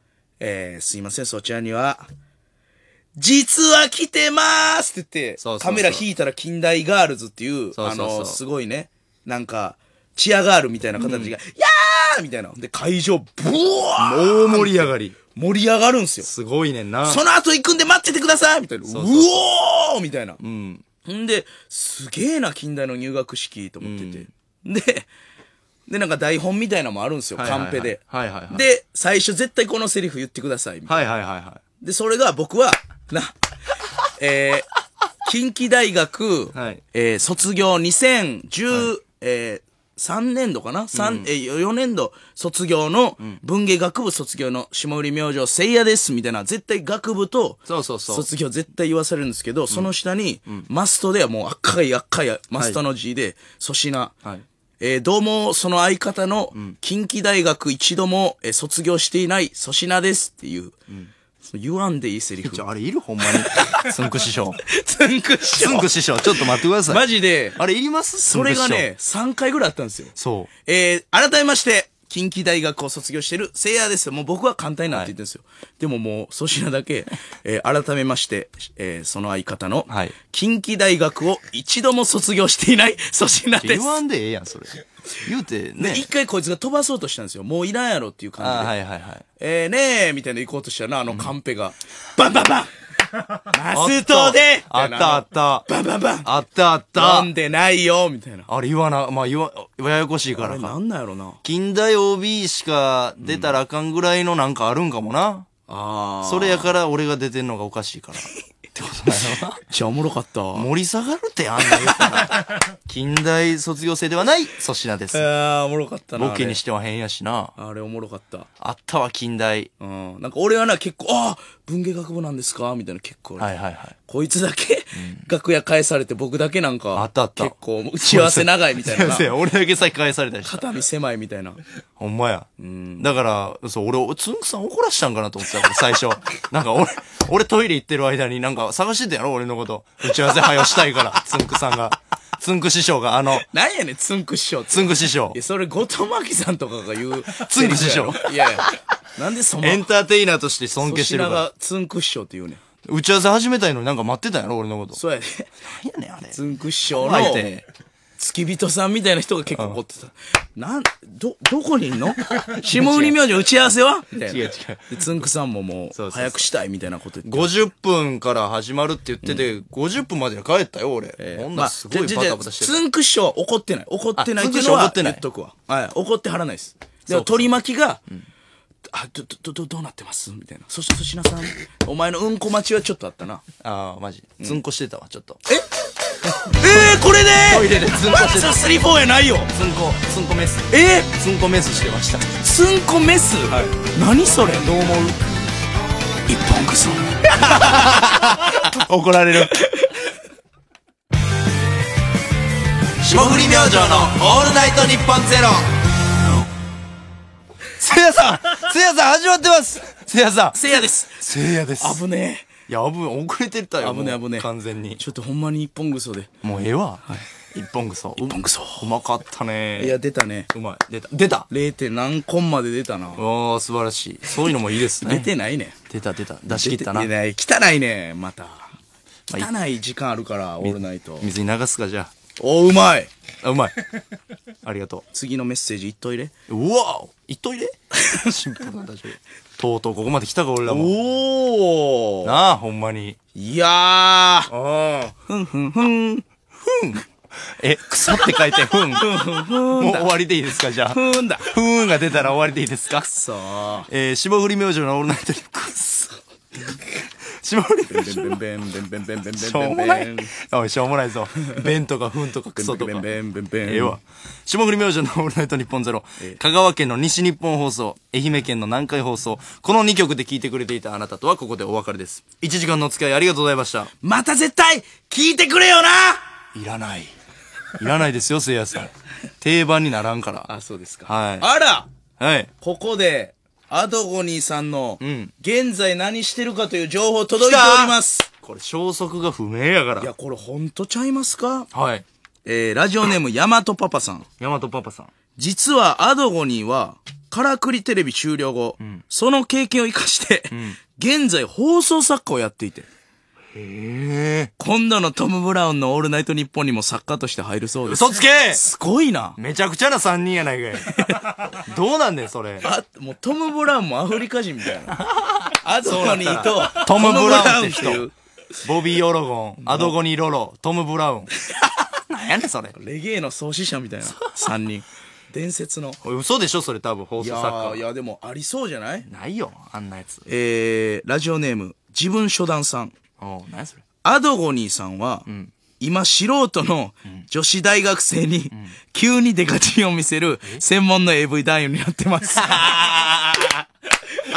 えー、すいません、そちらには、実は来てますって言って、そうそうそうカメラ引いたら近代ガールズっていう、そうそうそうあの、すごいね、なんか、チアガールみたいな形が、うん、やーみたいな。で、会場、ブワー大盛り上がり。盛り上がるんすよ。すごいねんな。その後行くんで待っててくださいみたいな。そうそうおーみたいな。うん。んで、すげえな、近代の入学式と思ってて。うん、で、で、なんか台本みたいなのもあるんですよ、はいはいはい、カンペで。はいはいはい。で、最初絶対このセリフ言ってくださいみたいな。はいはいはいはい。で、それが僕は、な、えー、近畿大学、はい、えー、卒業2010、はい、えー、3年度かな、三、うん、え4年度卒業の、文芸学部卒業の下売り明星せいやですみたいな、絶対学部と、そうそうそう。卒業絶対言わされるんですけど、その下に、マストではもう赤い赤いマストの字で、粗品。はい。えー、どうも、その相方の、近畿大学一度も、え卒業していない粗品ですっていう、うん言わんでいいセリフ。ちょ、あれいるほんまに。つんく師匠。つんく師匠。つんく師匠、ちょっと待ってください。マジで。あれいりますそれがね、3回ぐらいあったんですよ。そう。えー、改めまして、近畿大学を卒業してるせいやですよ。もう僕は簡単になって言ってるんですよ。はい、でももう、粗品だけ、えー、改めまして、えー、その相方の、近畿大学を一度も卒業していない粗品です。言わんでええやん、それ。言うてね。一回こいつが飛ばそうとしたんですよ。もういらんやろっていう感じで。はいはいはい。えー、ねえ、みたいな行こうとしたら、あのカンペが、バンバンバンマストであったあった。バンバンバンあったあった。飲んでないよみたいな。あれ言わな、まあ言わ、ややこしいからか。なんなんやろな。近代 OB しか出たらあかんぐらいのなんかあるんかもな。ああ。それやから俺が出てんのがおかしいから。ってことだよな。めっちゃおもろかった。盛り下がるってあんなよっな近代卒業生ではない粗品です。ああ、おもろかったな。ボケにしては変やしな。あれおもろかった。あったわ、近代。うん。なんか俺はな、結構、ああ文芸学部なんですかみたいな結構。はいはいはい。こいつだけ楽屋返されて僕だけなんか、あったあった結構、打ち合わせ長いみたいな先生、俺だけ先返されたりし肩身狭いみたいな。ほんまや。うんだから、そう、俺、つんくさん怒らしたんかなと思ってた、最初。なんか俺、俺トイレ行ってる間になんか探してたやろ、俺のこと。打ち合わせ早よしたいから、つんくさんが。つんく師匠が、あの、なんやねん、つんく師匠って。つんく師匠いや、。それ、後藤真希さんとかが言う。つんく師匠いやいや。なんでその、エンターテイナーとして尊敬してるか粗ら。がつんく師匠って言うねん。打ち合わせ始めたいのになんか待ってたんやろ俺のこと。そうやで。何やねんあれ。ズンクッショーの付き人さんみたいな人が結構怒ってた。なん、ど、どこにいんの下売り明星打ち合わせはみたいな。違う違う。つんくさんももう、早くしたいみたいなこと言って。50分から始まるって言ってて、うん、50分までに帰ったよ、俺。えー、ほんなすごいバタバタしてる。つんく師匠は怒ってない。怒ってないけど、怒ってない。言っとくわ。はい。怒ってはらないです。でも取り巻きが、うんあ、ど、ど、ど、どうなってますみたいな。そして粗品さん、お前のうんこ待ちはちょっとあったな。ああ、マジ。うん、ずんこしてたわ、ちょっと。え えー、これでトイレでずんこしてた。スリフォーやないよ。ずんこ、ずんこメス。えー、ずんこメスしてました。ずんこメスはい。何それどう思う一本くそ。怒られる。霜降り明星のオールナイトニッポンゼロ。せいやさんせいやさん始まってますせいやさんせいやですせいやです危ねえいや危ね遅れてたよ危ね危ね完全にちょっとほんまに一本ぐそでもうええわ、はい、一本ぐそ一本ぐそうまかったねいや出たねうまい出た出た 0. 点何コンまで出たなおお、素晴らしいそういうのもいいですね出てないね出た出た出し切ったな出てない汚いねまた汚い時間あるからオールナイト水に流すかじゃあおうまいあうまい。ありがとう。次のメッセージっといれう。うわおっといれ シンプルなダとうとうここまで来たか、俺らも。おーなあ、ほんまに。いやーうん。ふんふんふん。え、草って書いて、ふん。もう終わりでいいですか、じゃあ。ふんだ。ふんが出たら終わりでいいですかくそーえー、霜降り明星のオールナイトくッそー。しるでべょしょべもべいおいしょうもないぞ弁とかふんとかクソとかええわ霜降り明星の「オールナイトニッポンゼロ香川県の西日本放送愛媛県の南海放送この2曲で聴いてくれていたあなたとはここでお別れです1時間のお付き合いありがとうございましたまた絶対聴いてくれよないらないいらないですよせいやさん定番にならんからあそうですかはいあらはいここでアドゴニーさんの、現在何してるかという情報届いております。これ消息が不明やから。いや、これほんとちゃいますかはい。えー、ラジオネーム、ヤマトパパさん。ヤマトパパさん。実はアドゴニーは、からくりテレビ終了後、うん、その経験を生かして、うん、現在放送作家をやっていて。へえ。今度のトム・ブラウンのオールナイトニッポンにも作家として入るそうです。嘘つけすごいな。めちゃくちゃな3人やないかい。どうなんねん、それ。あ、もうトム・ブラウンもアフリカ人みたいな。あ そこにと、トム・ブラウンって人。ボビー・オロゴン、アドゴニ・ロロ、トム・ブラウン。なんやねん、それ。レゲエの創始者みたいな、3人。伝説の嘘でしょそれ多分放送作家いやでもありそうじゃないないよあんなやつえー、ラジオネーム自分初段さん何それアドゴニーさんは、うん今素人の女子大学生に急にデカチンを見せる専門の AV 男優になってます。あ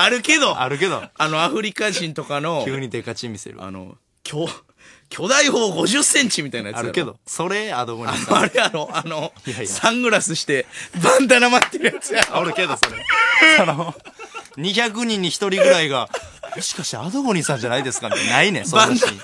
るけど。あるけど。あの、アフリカ人とかの。急にデカチン見せる。あの、巨、巨大砲50センチみたいなやつ。あるけど。それ、アドゴニーさん。あれやろ、あの、いやいやサングラスしてバンダナ待ってるやつやろ。あるけど、それ。あの、200人に1人ぐらいが、もしかしてアドゴニーさんじゃないですかないね、そんなシーン。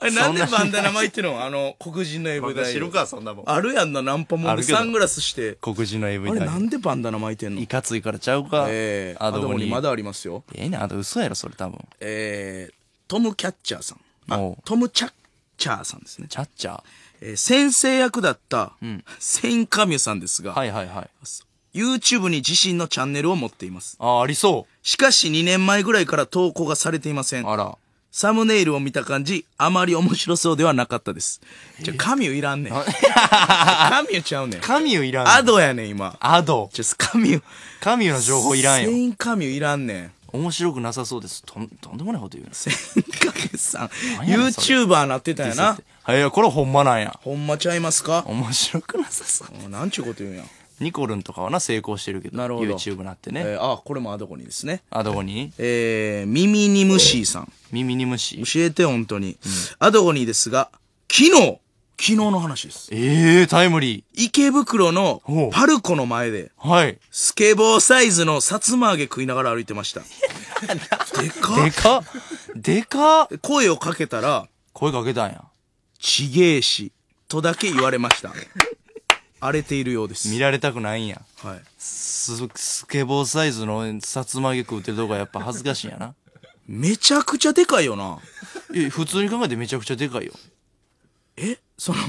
あれなんでバンダナ巻いてるのあの、黒人のエブダイ。知るか、そんなもん。あるやんな、ナンパもん。サングラスして。黒人のエブダイ。あれなんでバンダナ巻いてんのいかついからちゃうか。ええー、アドゴニー。まだありますよ。ええー、ね、あと嘘やろ、それ多分。ええー、トム・キャッチャーさん。あ、トム・チャッチャーさんですね。チャッチャー。えー、先生役だった、うん、セイン・カミュさんですが、はいはいはい。YouTube に自身のチャンネルを持っています。ああ、ありそう。しかし2年前ぐらいから投稿がされていません。あら。サムネイルを見た感じ、あまり面白そうではなかったです。じゃ、神をいらんねん。神をちゃうねん。神よいらん。ア。ドやねん、今。アド。ちょ、神を。神よの情報いらんよ。全員神をいらんねん。面白くなさそうです。とん、とんでもないこと言うな。千影さん、ん YouTuber なってたんやな。はい、これほんまなんや。ほんまちゃいますか面白くなさそう。なんちゅうこと言うんや。ニコルンとかはな、成功してるけど。なるほど YouTube なってね。えー、あ、これもアドゴニーですね。アドゴニーえー、耳に虫さん。耳に虫教えて、本当に。うん、アドゴニーですが、昨日、昨日の話です。ええー、タイムリー。池袋のパルコの前で、はい。スケボーサイズのさつま揚げ食いながら歩いてました。でかでかでか声をかけたら、声かけたんや。ちげえし、とだけ言われました。荒れているようです。見られたくないんや。はい。ススケボーサイズのさつま揚げ食うてるとこはやっぱ恥ずかしいんやな。めちゃくちゃでかいよな。いや普通に考えてめちゃくちゃでかいよ。えその、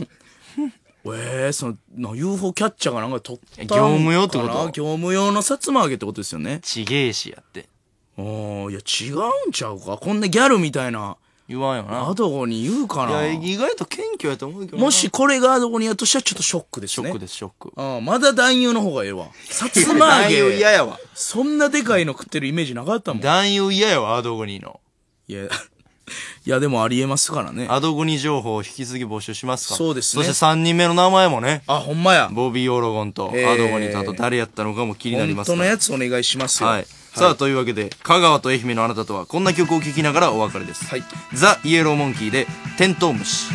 えー、その、UFO キャッチャーがなんか取ったかな業務用ってこと業務用のさつま揚げってことですよね。ちげえしやって。おあ、いや違うんちゃうかこんなギャルみたいな言わんよな。アドゴに言うかいや、意外と謙虚やと思うけどもしこれがアドゴニっとしたらちょっとショックですショックです、ショック。うん、まだ男優の方がええわ。さつま揚男優嫌やわ。そんなでかいの食ってるイメージなかったもん。男優嫌やわ、アドゴニーの。いや、いやでもありえますからね。アドゴニー情報を引き続き募集しますから。そうですねそして3人目の名前もね、あ、ほんまや。ボビー・オロゴンとアドゴニーとあと誰やったのかも気になります当のやつお願いしますよ。はい。さあというわけで香川と愛媛のあなたとはこんな曲を聴きながらお別れです、はい、ザ・イエローモンキーで「テントウムシ」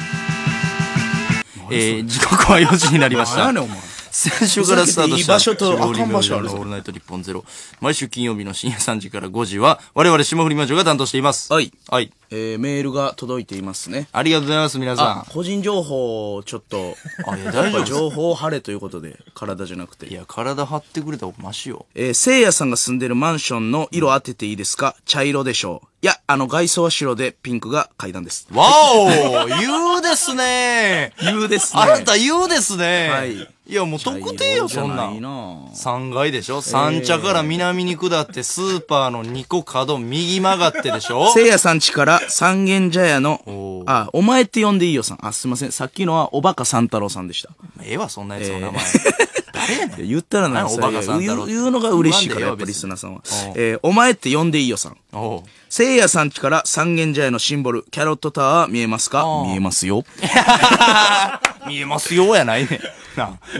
えー、時刻は4時になりました。先週からスタートした。場所と、あかん場所あるオールナイト日本ゼロ。毎週金曜日の深夜3時から5時は、我々霜降り魔女が担当しています。はい。はい。えー、メールが届いていますね。ありがとうございます、皆さん。個人情報、ちょっと。あ、いや、大丈夫。情報晴れということで、体じゃなくて。いや、体張ってくれた方マシよ。えー、聖夜さんが住んでるマンションの色当てていいですか茶色でしょう。いや、あの、外装は白で、ピンクが階段です。わお言うですね 言うですねあなた言うですねはい。いやもう特定よ、そんな3階でしょ、?3 三茶から南に下って、スーパーの2個角右曲がってでしょ せいやさんちから三軒茶屋の、あ、お前って呼んでいいよさん。あ、すいません。さっきのはおバカ三太郎さんでした。ええわ、そんなやつの名前。えー誰やねん。言ったらなんおばかさん言ううのが嬉しいから、やっぱリスナーさんは。えー、お前って呼んでいいよさん。せいやさんちから三軒茶屋のシンボル、キャロットタワー見えますか 見えますよ。見えますよやないねん。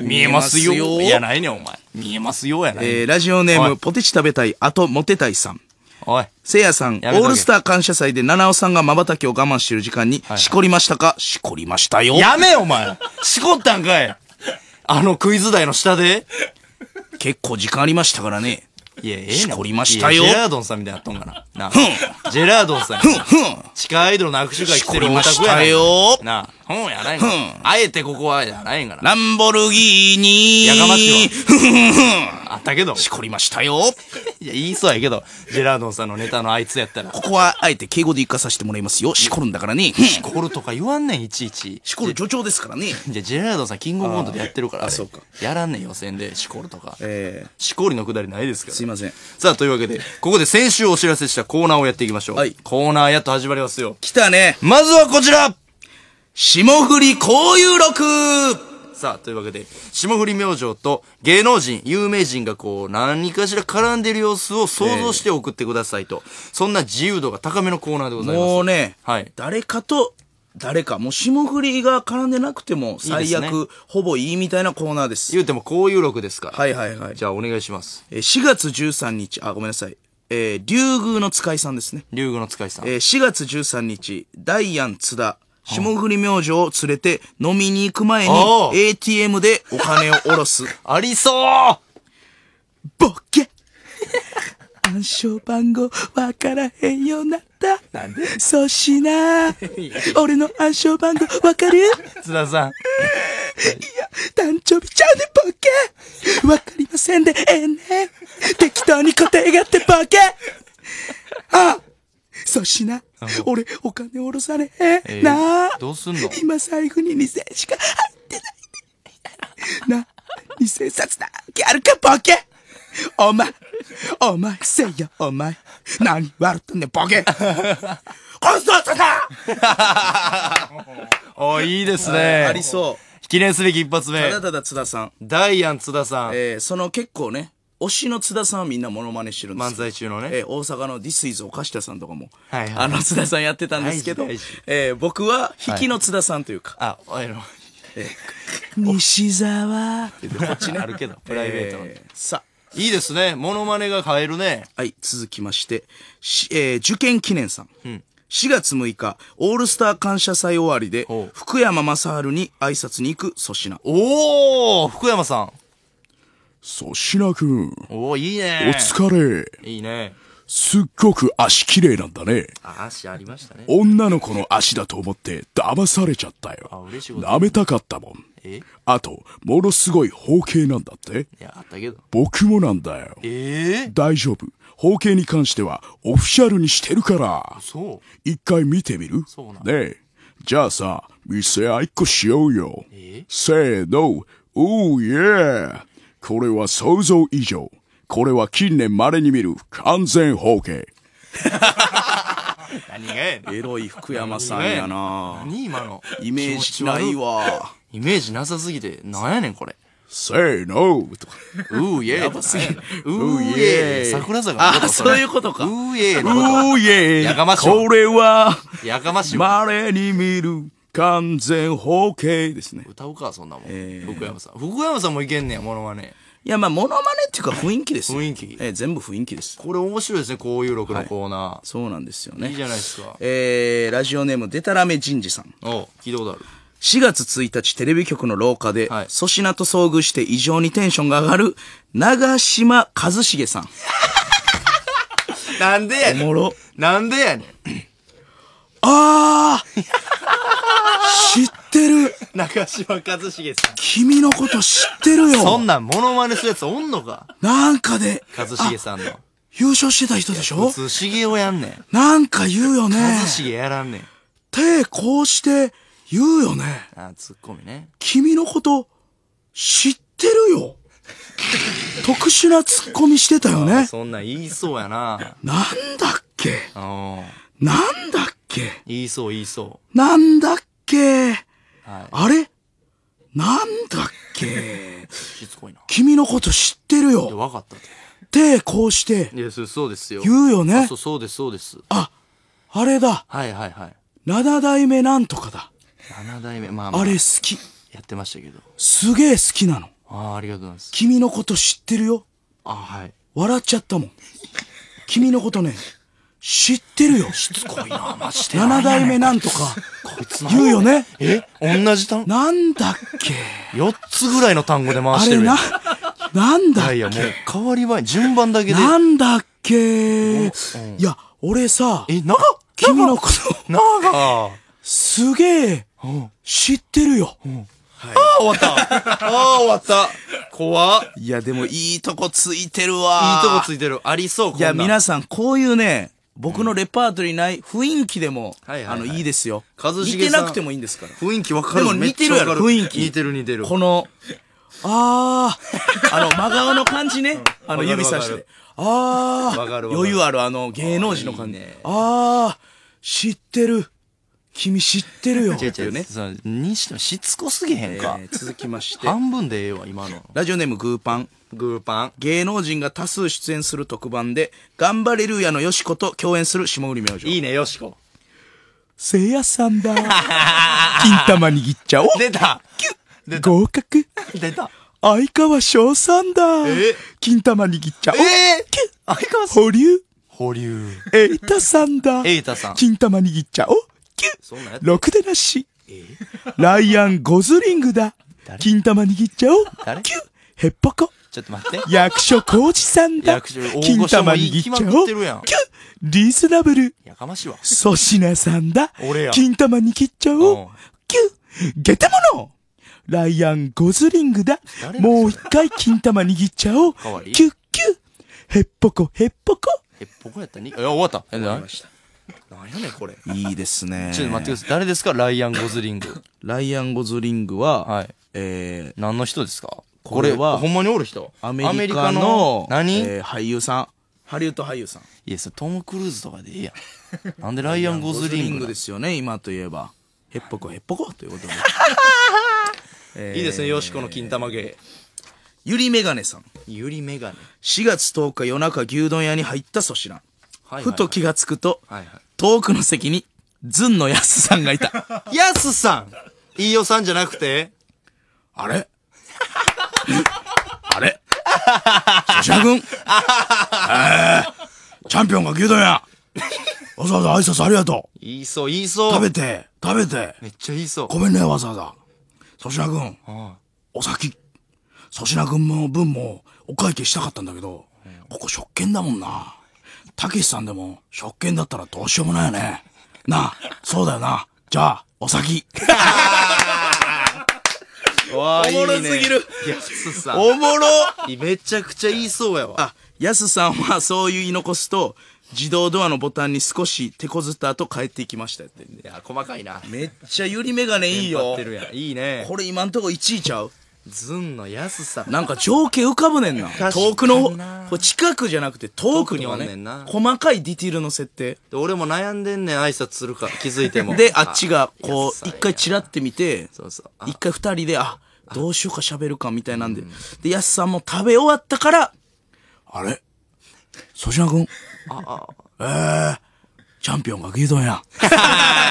見えますよやないねん、お前。見えますよやないねん。えー、ラジオネーム、ポテチ食べたい、あとモテたいさん。おい。せいやさん、オールスター感謝祭で七尾さんが瞬きを我慢してる時間に、しこりましたか、しこりましたよ。やめお前しこったんかいあのクイズ台の下で 結構時間ありましたからね。いや、ええな。しこりましたよジェラードンさんみたいになっとんかな。なふん。ジェラードンさんふふんん。地下アイドルの握手会来てるオタクやなしこりましたよなあ、んやないんかあえてここはやないんかな。ランボルギーニー。やかましいわふんふんあったけど。しこりましたよいや、言いそうやけど、ジェラードンさんのネタのあいつやったら。ここはあえて敬語で行かさせてもらいますよ。しこるんだからね。しこるとか言わんねん、いちいち。しこる助長ですからね。じゃ、ジェラードンさん、キングオブコントでやってるから。あそうかやらんねん、予選で、しこるとか。えしこりのくだりないですから。いません。さあ、というわけで、ここで先週お知らせしたコーナーをやっていきましょう。はい、コーナーやっと始まりますよ。来たね。まずはこちら霜降り交友録さあ、というわけで、霜降り明星と芸能人、有名人がこう、何かしら絡んでる様子を想像して送ってくださいと。えー、そんな自由度が高めのコーナーでございます。もうね、はい。誰かと誰か、もう霜降りが絡んでなくても最悪、いいね、ほぼいいみたいなコーナーです。言うてもこういう録ですから。はいはいはい。じゃあお願いします。えー、4月13日、あ、ごめんなさい。えー、竜宮の使いさんですね。竜宮の使いさん。えー、4月13日、ダイアン津田、霜降り明星を連れて飲みに行く前に ATM でお金を下ろす。ありそうボケ暗証番号わからへんようになった。なんでそうしな。俺の暗証番号わかる津田さん。いや、誕生日ちゃうね、ボケ。わかりませんで、ええね。適当に答えがって、ボケ。あそうしな。俺、お金おろされへん、えー。なあ。どうすんの今財布に2000円しか入ってない。な、2000冊だけあるか、ボケ。お前、お前、せいや、お前。何笑ってんねボケ。こいつはさだ お、いいですね。ありそう。記念すべき一発目。ただただ津田さん。ダイアン津田さん。えー、その結構ね、推しの津田さんはみんなモノマネしてるんです漫才中のね。えー、大阪の This is 岡下さんとかも、はいはい、あの津田さんやってたんですけど、えー、僕は引きの津田さんというか。はい、あ、あの、えー、西沢ってこっちね。あるけど、プライベートの。えー、さあ。いいですね。モノマネが変えるね。はい、続きまして、しえー受験記念さん。4月6日、オールスター感謝祭終わりで福山雅治に挨拶に行く粗品。おー福山さん。粗品くん、おーいいね。お疲れ。いいね。すっごく足綺麗なんだね。あ、足ありましたね。女の子の足だと思って騙されちゃったよ。あ嬉しい舐めたかったもん。えあと、ものすごい包茎なんだっていや、あったけど。僕もなんだよ。え大丈夫。包茎に関しては、オフィシャルにしてるから。そう。一回見てみるそうなんねえ。じゃあさ、店合いっこしようよ。えせーの。おーイエーこれは想像以上。これは近年稀に見る完全包茎。何がエロい福山さんやな。何今の。イメージないわ。イメージなさすぎて、なんやねんこれ。せーのーとか。うーイェー とかね。うーイェー桜坂のあ、そういうことか。うーイェーうーイェーやかましい。これは、やかましい。稀に見る完全包茎ですね。歌うか、そんなもん。えー、福山さん。福山さんもいけんねや、モノマネ。いや、まあ、モノマネっていうか雰囲気です雰囲気。えー、全部雰囲気です。これ面白いですね、こういう録のコーナー、はい、そうなんですよね。いいじゃないですか。えー、ラジオネーム、でたらめ人事さん。お聞いたことある。4月1日テレビ局の廊下で、粗品と遭遇して異常にテンションが上がる、長嶋一茂さん。なんでやねん。もろ。なんでやねん。あー知ってる長島一茂さん。君のこと知ってるよ。そんなんモノマネするやつおんのかなんかで、一茂さんの。優勝してた人でしょ普茂をやんねん。なんか言うよね。一茂やらんねん。手こうして、言うよね。あツッコミね。君のこと、知ってるよ。特殊なツッコミしてたよね。そんな言いそうやな。なんだっけなんだっけ言いそう言いそう。なんだっけ、はい、あれなんだっけしつこいな。君のこと知ってるよ。わかったって。で、こうして。いや、そうですよ。言うよね。そう、そうです、そうです。あ、あれだ。はいはいはい。七代目なんとかだ。7代目、まあ、まあ、あれ好き。やってましたけど。すげえ好きなの。ああ、ありがとうございます。君のこと知ってるよ。あはい。笑っちゃったもん。君のことね、知ってるよ。しつこいな、マジで。7代目なんとか、こいつ言うよね。え同じ単語なんだっけ ?4 つぐらいの単語で回してるあれな、なんだっけいやいや、もう変わり前順番だけで。なんだっけ、うん、いや、俺さ、え、な君のこと、なが、すげえ、知ってるよ。はい、ああ、終わった。ああ、終わった。怖いや、でもいいとこついてるわ。いいとこついてる。ありそう、いや、皆さん、こういうね、僕のレパートリーない雰囲気でも、はいあの、いいですよ。似てなくてもいいんですから。雰囲気わかるでも似てるやろ、雰囲気。似てる似てる。この、ああ、あの、真顔の感じね。あの、指さして。ああ、余裕ある、あの、芸能人の感じ。ああ、知ってる。君知ってるよ。違う違うね。にしてもしつこすぎへんか。えー、続きまして。半分でええわ、今の。ラジオネームグーパン。グーパン。芸能人が多数出演する特番で、頑張れるやのよしこと共演する下売り明星。いいね、よしこ。せいやさんだ。金玉握っちゃおう。出た。キュッ。合格。出た。相川翔さんだ。え金玉握っちゃおう。えー、キュッ。相川保留。保留。エイタさんだ。エイタさん。金玉握っちゃおう。ろくでなし。ライアン・ゴズリングだ。金玉握っちゃおう。キュヘッポコ。ちょっと待って。役所広司さんだ。金玉握っちゃおう。キュリーズナブル。やかましいわ。粗品さんだ。金玉握っちゃおう。キュゲテモノライアン・ゴズリングだ。もう一回金玉握っちゃおう。キュッキュッ。へっぽこへっぽこ。へっぽこやったに、あ、終わった。ありがとうございました。なんやねんこれいいですねちょっと待ってください誰ですかライアン・ゴズリング ライアン・ゴズリングは、はい、えー、何の人ですかこれはほんまにおる人アメリカの何、えー、俳優さんハリウッド俳優さんいやそれトム・クルーズとかでええやん なんでライアン・ゴズリングングですよね今といえばへっぽこへっぽこということで、えー、いいですねよしこの金玉芸ゆりめがねさんゆりメガネ4月10日夜中牛丼屋に入った粗品ふと気がつくと、遠くの席に、ずんのやすさんがいた。やすさん飯尾さんじゃなくてあれ あれ死者君 ええチャンピオンが牛丼やわざわざ挨拶ありがとう。言いそう、言いそう。食べて、食べて。めっちゃ言いそう。ごめんね、わざわざ。粗品君、ん、お先、粗品君の分もお会計したかったんだけど、ここ食券だもんな。たけしさんでも、食券だったらどうしようもないよね。なあ、そうだよな。じゃあ、お先。おもろすぎる。やすさん。おもろめちゃくちゃ言いそうやわ。あ、やすさんはそういう言い残すと、自動ドアのボタンに少し手こずった後帰っていきましたっていや細かいなめっちゃゆりメガネいいよいいねこれ今んとこ1位ちゃうずんのやすさ。なんか情景浮かぶねんな。遠くの、こ近くじゃなくて遠くにはね、細かいディティールの設定。で俺も悩んでんねん、挨拶するか、気づいても。で、あっちが、こう、一回チラって見て、そうそう一回二人で、あ、どうしようか喋るかみたいなんで。で、やすさんも食べ終わったから、あれ粗く君あ、あ、ええー、チャンピオンが牛丼や。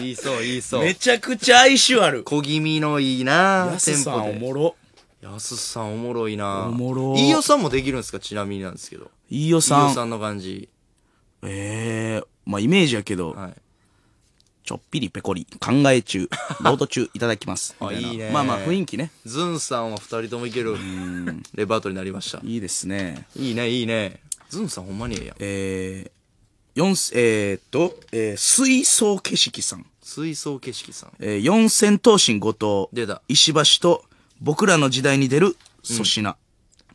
言いそう、言いそう。めちゃくちゃ哀愁ある。小気味のいいなやすさんおもろ。やすさんおもろいなおもろ。飯尾さんもできるんですかちなみになんですけど。飯尾さん。飯尾さんの感じ。ええー、まあイメージやけど、はい、ちょっぴりペコリ、考え中、ロード中いただきます。あ、いいね。まあまあ雰囲気ね。ズンさんは二人ともいけるレパートになりました。いいですね。いいね、いいね。ズンさんほんまにええやん。えー、四えー、っと、えー、水槽景色さん。水槽景色さん。えー、四千頭身後藤。出た石橋と、僕らの時代に出る粗品。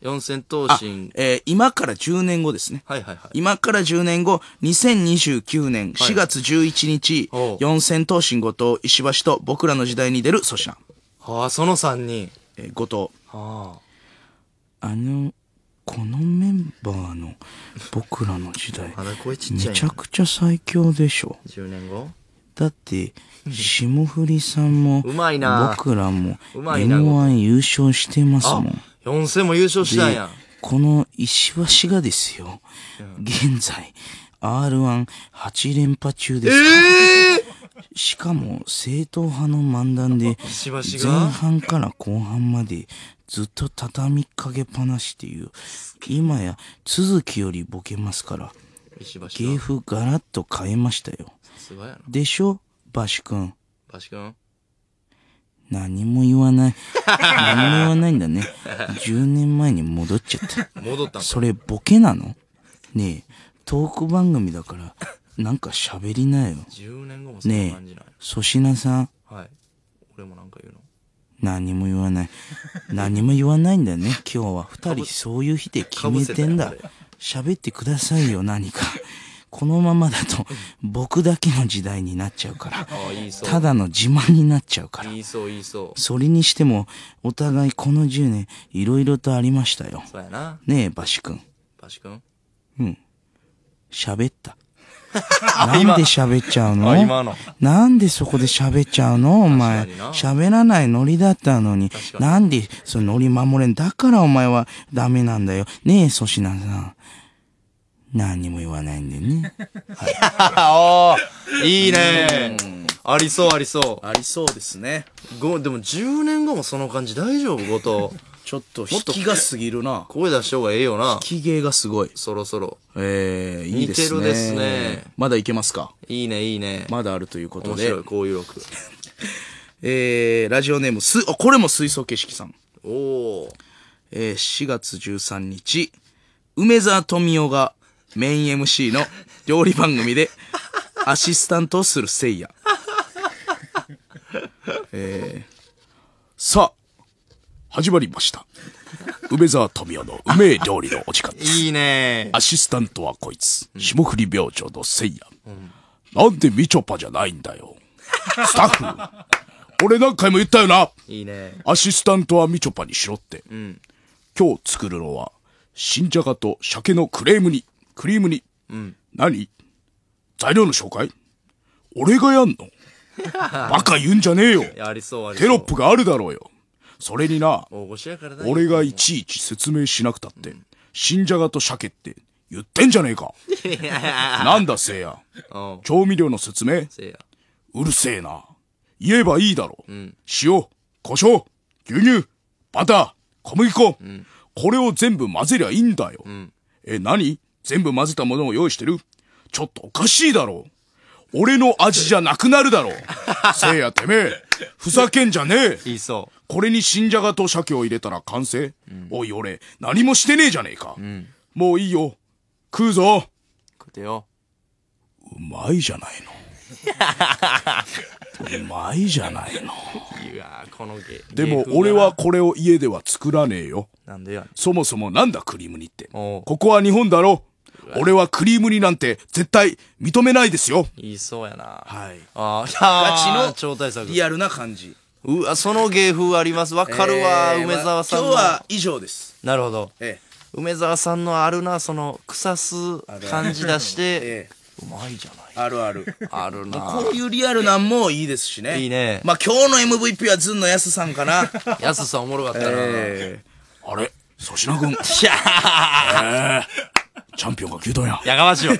四千頭あ身。えー今から10年後ですね。はいはいはい。今から10年後、2029年4月11日、おう四千頭身後藤、石橋と僕らの時代に出る粗品四千頭身えー今から1 0年後ですねはいはいはい今から1 0年後2 0 2 9年4月1 1日四千頭身後藤石橋と僕らの時代に出る粗品はあ、その3人。えー、後藤。はあの、このメンバーの僕らの時代、めちゃくちゃ最強でしょ。10年後だって、霜降りさんも、うまいな僕らも、M1 優勝してますもん。四千も優勝したんやこの石橋がですよ、現在、R18 連覇中です。えー、しかも、正統派の漫談で、前半から後半まで、ずっと畳みかけっぱなしっていう、今や、続きよりボケますから、芸風ガラッと変えましたよ。でしょバシ君。バシ君何も言わない。何も言わないんだね。10年前に戻っちゃった。戻ったそれボケなのねえ、トーク番組だから、なんか喋りなよ。10年後もそんなね感じえない、、粗品さん、はい。俺もなんか言うの。何も言わない。何も言わないんだよね。今日は二人そういう日で決めてんだ喋ってくださいよ、何か。このままだと僕だけの時代になっちゃうから、ただの自慢になっちゃうから。それにしても、お互いこの10年、いろいろとありましたよ。ねえ、バシ君。バシ君うん。喋った。なんで喋っちゃうのなんでそこで喋っちゃうのお前。喋らないノリだったのに。なんでそのノリ守れん。だからお前はダメなんだよ。ねえ、粗品さん。何にも言わないんでね。はい、おいいね、ありそうありそう。ありそうですね。ご、でも10年後もその感じ大丈夫後藤。ちょっと引きがすぎるな。声出した方がええよな。引き芸がすごい。そろそろ。ええー、いいですね。似てるですね。まだいけますかいいね、いいね。まだあるということで。面白い、こういう録。えー、ラジオネーム、す、あ、これも水槽景色さん。おお。えー、4月13日、梅沢富美男がメイン MC の料理番組でアシスタントをするせいや。えー、さあ、始まりました。梅沢富美男の梅料理のお時間です。いいねアシスタントはこいつ、霜降り病星のせいや。うん、なんでみちょぱじゃないんだよ。スタッフ。俺何回も言ったよな。いいね。アシスタントはみちょぱにしろって。うん、今日作るのは、新じゃがと鮭のクレームにクリームに。うん。何材料の紹介俺がやんの バカ言うんじゃねえよ。やりそうテロップがあるだろうよ。それにな、俺がいちいち説明しなくたって、うん、新じゃがと鮭って言ってんじゃねえか。なんだせいや。調味料の説明うるせえな。言えばいいだろう。うん、塩、胡椒、牛乳、バター、小麦粉、うん、これを全部混ぜりゃいいんだよ。うん、え、何全部混ぜたものを用意してるちょっとおかしいだろう。俺の味じゃなくなるだろう。せいやてめえ、ふざけんじゃねえ。言いそう。これに新じゃがと鮭を入れたら完成、うん、おい俺、何もしてねえじゃねえか。うん、もういいよ。食うぞ。食てよ。うまいじゃないの。うまいじゃないの。いやこの芸。でも俺はこれを家では作らねえよ。なんでやそもそもなんだクリーム煮って。ここは日本だろ。俺はクリームになんて絶対認めないですよ。言いそうやな。はい。ああ、ガチの超大作。リアルな感じ。うわ、その芸風あります。わかるわ、えー、梅沢さん、まあ、今日は以上です。なるほど。ええ、梅沢さんのあるな、その、腐す感じ出して、ええうまいじゃないあるあるあるなこういうリアルなんもいいですしねいいねまあ今日の MVP はずんのやすさんかな やすさんおもろかったな、えー、あれ粗品君 いやー、えーチャンピオンが牛丼や。やかましいよ。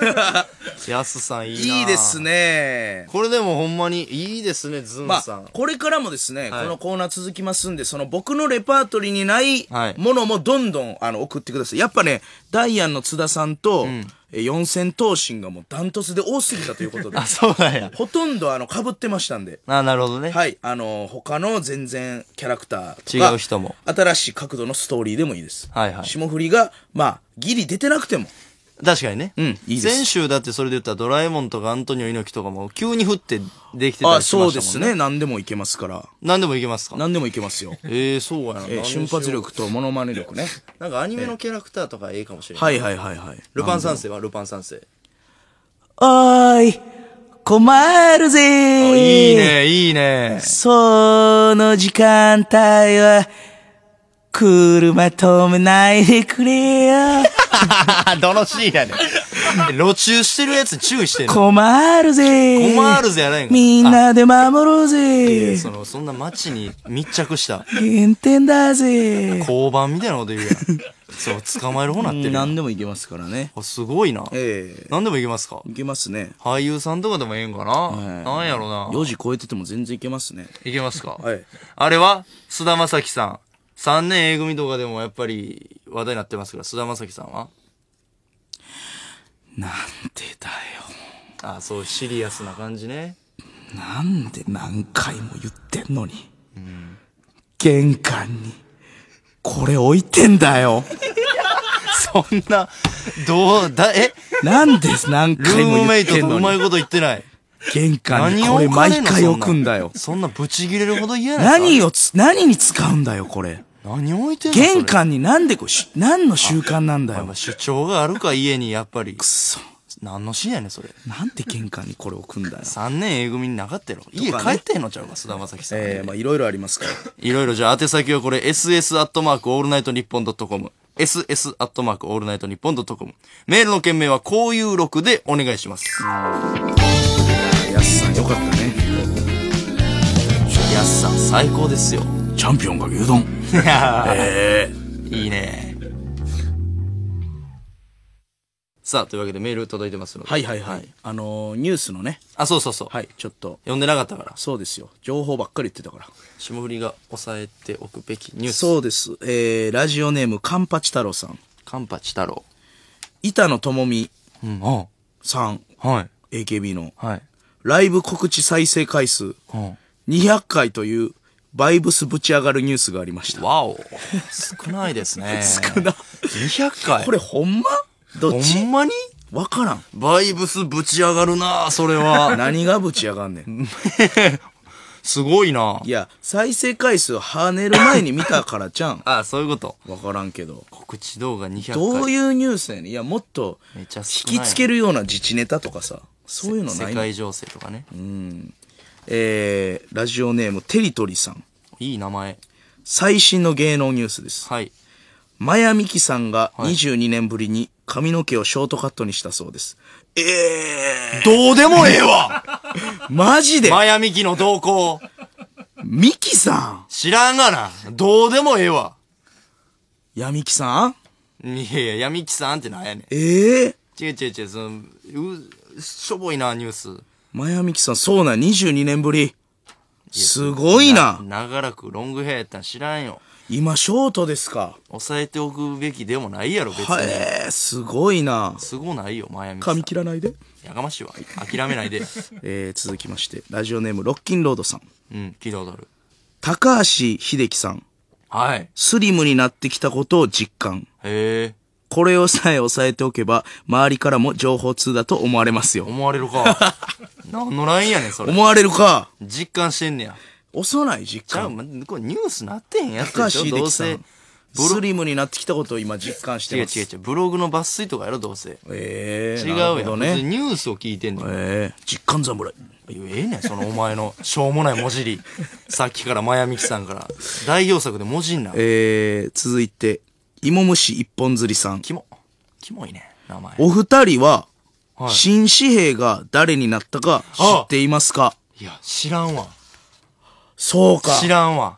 や すさんいいな。いいです。ね。これでもほんまにいいですね、ズンさん。あ、これからもですね、はいこのコーナー続きますんで、その僕のレパートリーにないはいものもどんどんあの送ってください。やっぱね、ダイアンの津田さんと、え四千頭身がもうダントツで多すぎたということで あ、、そうなんや。ほとんどあの被ってましたんで、あ、なるほどね。はい、あの、他の全然キャラクター違う人も新しい角度のストーリーでもいいです。はいはい霜降りが、まあ、ギリ出てなくても、確かにね。うん、いいです。先週だってそれで言ったらドラえもんとかアントニオ猪木とかも急に降ってできてたりしましたもんね。あ、そうですね。何でもいけますから。何でもいけますか何でもいけますよ。ええー、そうやな、えー。瞬発力とモノマネ力ね。なんかアニメのキャラクターとかええかもしれない、えー。はいはいはいはい。ルパン三世はルパン三世。おーい、困るぜいいね、いいね。その時間帯は、車止めないでくれよ。どのシーンやねん。路中してるやつ注意してる。困るぜ。困るぜやないか。みんなで守ろうぜ。その、そんな街に密着した。原点だぜ。交番みたいなこと言うやん。そう、捕まえる方なってる。何でもいけますからね。あ、すごいな。ええー、何でもいけますかいけますね。俳優さんとかでもええんかな、はい、なんやろな。4時超えてても全然いけますね。いけますかはい。あれは、菅田将暉さん。3年 A 組とかでもやっぱり話題になってますから、菅田将暉さんはなんでだよ。ああ、そう、シリアスな感じね。なんで何回も言ってんのに。うん、玄関に、これ置いてんだよ。そんな、どうだ、えなんで何回も言ってんのに。ルームメイトとうまいこと言ってない。玄関にこれ毎回置くんだよ。そんなブチ切れるほど嫌な何をつ、何に使うんだよ、これ。何置いてんの玄関になんでこし、何の習慣なんだよ。主張があるか、家にやっぱり。くそ。何のンやねそれ。なんて玄関にこれ置くんだよ。3年 A 組になかったよ。ろ。家帰ってんのちゃうか、菅田将暉さん。ええまあいろいろありますから。いろいろ、じゃあ宛先はこれ、ss アットマークオールナイトニッポンドットコム。ss アットマークオールナイトニッポンドットコム。メールの件名は、こういう録でお願いします。やすさんよかったねやすさん最高ですよチャンピオンが牛丼いやえいいねさあというわけでメール届いてますのではいはいはい、はい、あのー、ニュースのねあそうそうそうはいちょっと読んでなかったからそうですよ情報ばっかり言ってたから霜降りが抑えておくべきニュースそうですえー、ラジオネームカンパチ太郎さんカンパチ太郎板野友美さん、うん、はい、AKB の、はい、ライブ告知再生回数200回というバイブスぶち上がるニュースがありました。わお。少ないですね。少な。200回。これほんまどっちほんまにわからん。バイブスぶち上がるなそれは。何がぶち上がんねん。すごいな。いや、再生回数跳ねる前に見たからちゃん。ああ、そういうこと。わからんけど。告知動画200回。どういうニュースやねん。いや、もっと、引きつけるような自治ネタとかさ。そういうのない世界情勢とかね。うん。えー、ラジオネーム、テリトリさん。いい名前。最新の芸能ニュースです。はい。マヤミキさんが22年ぶりに髪の毛をショートカットにしたそうです。えどうでもええわ マジでマヤミキの動向。ミキさん知らんがな。どうでもええわ。やヤミキさんいやいや、ヤミキさんってなんやねん。ええー、違う違う違う、その、う、しょぼいな、ニュース。マヤミキさん、そうな、22年ぶり。すごいな長らくロングヘアやったん知らんよ。今、ショートですか。抑えておくべきでもないやろ、別に。へえー、すごいなすごないよ、マヤミキさん。髪切らないで。やがましいわ。諦めないで。えー、続きまして、ラジオネーム、ロッキンロードさん。うん、聞いたことある。高橋秀樹さん。はい。スリムになってきたことを実感。へえ。これをさえ押さえておけば、周りからも情報通だと思われますよ。思われるか。何のラインやねん、それ。思われるか。実感してんねや。ない実じゃあ、感。これニュースなってんやつ高しどうせブスリムになってきたことを今実感して違うます。違う違う。ブログの抜粋とかやろ、どうせ。ええ違うなやど別にね。ニュースを聞いてんねん。ええ実感侍。ええねん、そのお前のしょうもない文字り。さっきからマヤミキさんから。代表作で文字んな。えー、続いて、芋虫一本釣りさん。キモ。キモいね、名前。お二人は、はい新紙幣が誰になったか知っていますかいや、知らんわ。そうか。知らんわ。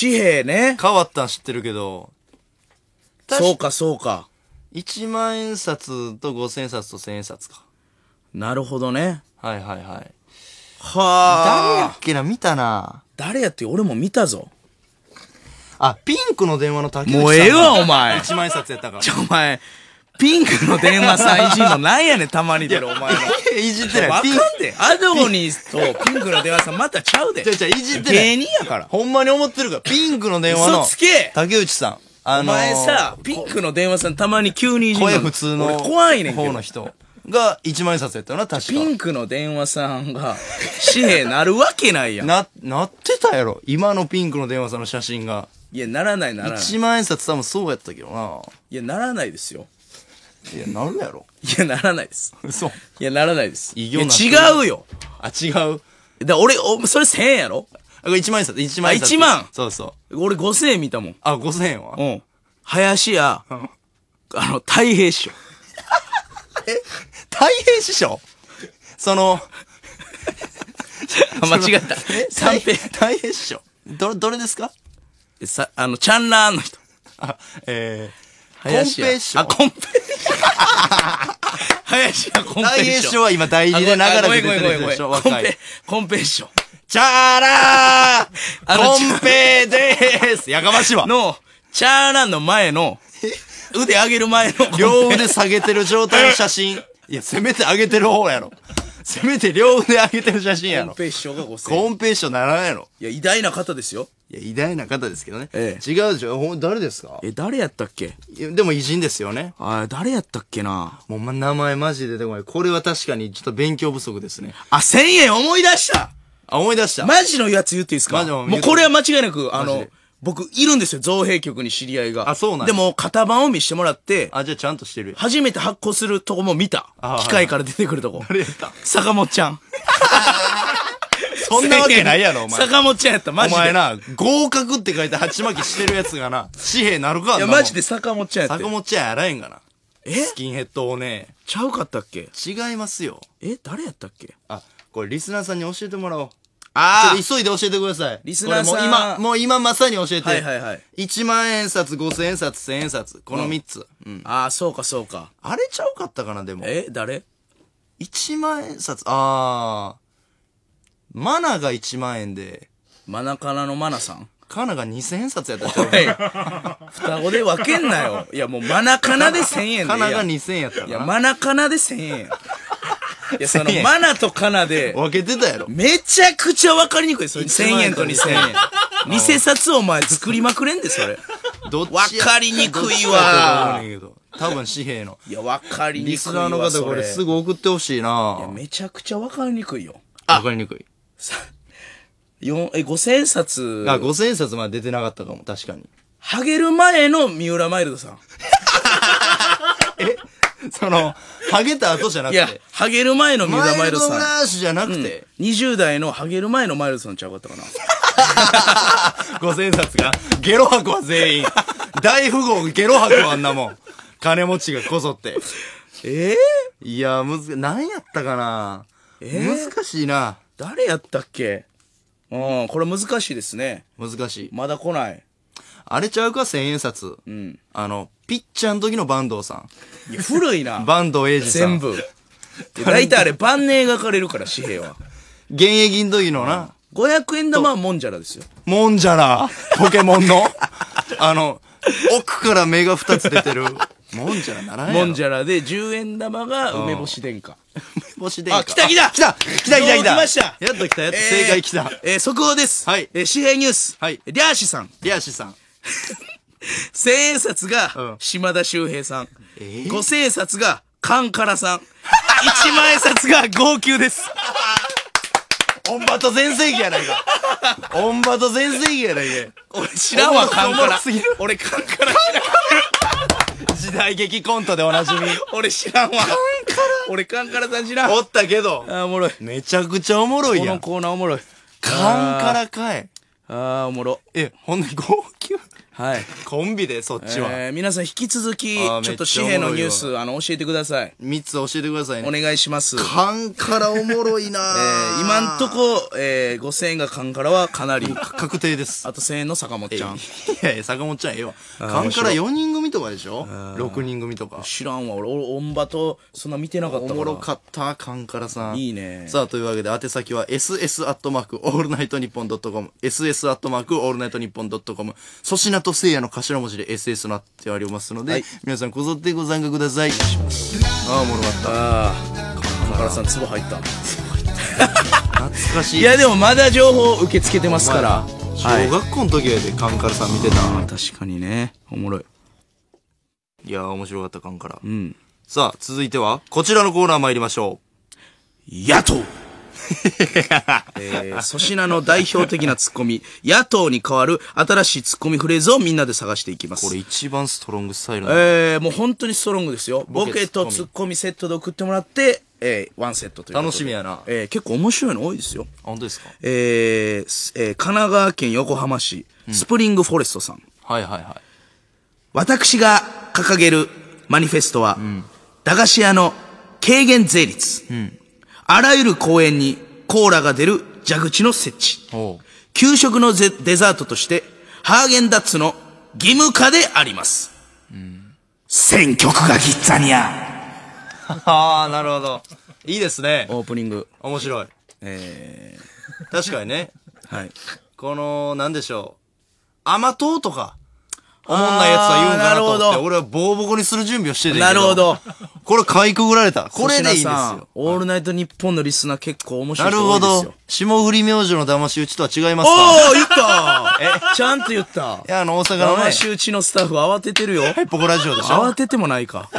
紙幣ね。変わったん知ってるけど、そうか、そうか。1万円札と5千円札と千円札か。なるほどね。はいはいはい。はあ。誰やっけな、見たな。誰やって俺も見たぞ。あ、ピンクの電話の竹内さん。もうええわ、お前。一万円札やったから。ちょ、お前。ピンクの電話さんいじんのなんやねん、たまに出る、お前の。いじってない。わかんで。アドニスとピンクの電話さんまたちゃうで。ちゃちゃ、いじってない。芸人やから。ほんまに思ってるから。ピンクの電話の。嘘つけ竹内さん。あのー、お前さ、ピンクの電話さんたまに急にいじんの。声普通の。怖いねん方の人。が一万円札やったよな、確か。ピンクの電話さんが、紙幣なるわけないやん。な、なってたやろ。今のピンクの電話さんの写真が。いや、ならないならない。1万円札多分そうやったけどな。いや、ならないですよ。いや、なるやろ。いや、ならないです。嘘。いや、ならないです。異業い違うよ。あ、違う。だ俺、お、それ1000円やろあ、これ1万円札、1万円札。あ、1万そうそう。俺5000円見たもん。あ、5000円はうん。林家、あの、太平師匠。え太平師匠その、間違えた。三 平。太平師匠。どどれですかでさ、あの、チャンラーの人。あ、えー、林コンペーション。あ、コンペ、ーション林家コンペーシ大栄翔は今大事で長らく出てるでしょ、コン若いペ。、コンペーション。チャーラーコンペーでーすやかましいわの、チャーランの前の、腕上げる前の、両腕下げてる状態の写真。いや、せめて上げてる方やろ。せめて両腕上げてる写真やろ。コンペョンが5000円。コンペョンならないの。いや、偉大な方ですよ。いや、偉大な方ですけどね。ええ、違うでしょ。ん誰ですかえ、誰やったっけいやでも偉人ですよね。あ、誰やったっけなもう、ま、名前マジで出てこない。これは確かにちょっと勉強不足ですね。あ、1000円思い出したあ、思い出した。マジのやつ言っていいですかマジもうこれは間違いなく、あの、僕、いるんですよ、造幣局に知り合いが。あ、そうなんでも、型番を見してもらって、あ、じゃあちゃんとしてる初めて発行するとこも見たあ。機械から出てくるとこ。誰やった坂本ちゃん。そんなわけないやろ、お前。坂本ちゃんやった、マジで。前な、合格って書いて鉢巻きしてるやつがな、紙幣なるか、いや、あんマジで。坂本ちゃんやっ坂本ちゃんやらへんがな。えスキンヘッドをね、ちゃうかったっけ違いますよ。え誰やったっけあ、これリスナーさんに教えてもらおう。ああ急いで教えてください。リスナーさん。もう今、もう今まさに教えて。はいはいはい。1万円札、5千円札、1円札。この3つ。うん。ああ、そうかそうか。あれちゃうかったかな、でも。え誰 ?1 万円札、ああ。マナが1万円で。マナカナのマナさんカナが2000円札やったじゃ双子で分けんなよ。いやもうマナカナで1000円よ。カナが2000円やったから。いや、マナカナで1000円や。いや、その、マナとカナで、分けてたやろ。めちゃくちゃ分かりにくいそれ。1000円と2000円。偽 札お前作りまくれんで、それ。どっち分かりにくいわ。多分紙幣の。いや、分かりにくいリスナーの方これすぐ送ってほしいないや、めちゃくちゃ分かりにくいよ。分かりにくい。4え、五千冊。あ、五千冊まで出てなかったかも、確かに。ハゲる前の三浦マイルドさん。その、ハゲた後じゃなくいて。や、ハゲる前の三浦マイルソさん。マイルドシュじゃなくてうん20代のハゲる前のマイルソさんちゃうかったかな。五 千冊が、ゲロ箱は全員。大富豪ゲロ箱はあんなもん。金持ちがこぞって。ええいや、むず、何やったかな、ー難しいな。誰やったっけうん、これ難しいですね。難しい。まだ来ない。あれちゃうか千円札。うん。あの、ピッチャーの時の坂東さん。いや、古いな。坂東英二さん。全部。大体あれ晩年描かれるから、紙幣は。現役の時のな。500円玉はもんじゃらですよ。もんじゃら。ポケモンの。あの、奥から目が2つ出てる。もんじゃらならないもんじゃらで10円玉が梅干し殿下。梅干し殿下。あ、来た来た来た来た来た来た来ましたやっと来たやっと正解来た。えー、速報です。はい。えー、紙幣ニュース。はい。リャーシさん。リャーシさん。千円札が島田秀平さん。五千円札がカンカラさん。一万円札が号泣です。オンバト全盛期やないか。オンバト全盛期やないか。俺知らんわ、カンカラ。俺カンカラ知らん。時代劇コントでおなじみ。俺知らんわ。カンカラ。俺カンカラさん知らん。おったけど。あ、おもろい。めちゃくちゃおもろいやん。このコーナーおもろい。カンカラかい。あー、おもろ。え、ほんで号泣。はい。コンビで、そっちは。えー、皆さん引き続き、ちょっと紙幣のニュース、あの、教えてください。3つ教えてくださいね。お願いします。勘からおもろいな えー、今んとこ、えー、5000円が勘からはかなり。確定です。あと1000円の坂本ちゃん。いやいや、坂本ちゃんええわ。勘から4人組とかでしょ ?6 人組とか。知らんわ。俺、オンバと、そんな見てなかったおもろかった、勘からさん。いいね。さあ、というわけで、宛先は ss アットマークオールナイトニッポンドットコム。ss アットマークオールナイトニッポンドットコム。粗品湊聖也の頭文字で SS となってありますので、はい、皆さんこぞってご参加くださいああもろかったカラさんツボ入った 懐かしいいやでもまだ情報受け付けてますから小学校の時で、カンカラさん見てた確かにねおもろいいや面白かったカンカラさあ続いてはこちらのコーナー参りましょう野党 えー、粗品の代表的なツッコミ、野党に代わる新しいツッコミフレーズをみんなで探していきます。これ一番ストロングスタイルなのえー、もう本当にストロングですよ。ボケとツッコミセットで送ってもらって、えー、ワンセットという楽しみやなえー、結構面白いの多いですよ。本当ですかえーえー神奈川県横浜市、スプリングフォレストさん。はいはいはい。私が掲げるマニフェストは、駄菓子屋の軽減税率、あらゆる公園にコーラが出る蛇口の設置。給食のデザートとして、ハーゲンダッツの義務化であります。うん、選曲がギッザニア。ああ、なるほど。いいですね。オープニング。面白い。ええー、確かにね。はい。この、なんでしょう。甘党とか。おもんないやつは言うんかなと思って、俺はボコボコにする準備をしてて。なるほど。これかいくぐられた。これでいいですよ。オールナイトニッポンのリスナー結構面白いですよ。なるほど。霜降り明星の騙し討ちとは違いますかおー、言った えちゃんと言った。いや、あの、大阪のね。騙し打ちのスタッフ慌ててるよ。ヘッポコラジオでしょ慌ててもないか。ヘ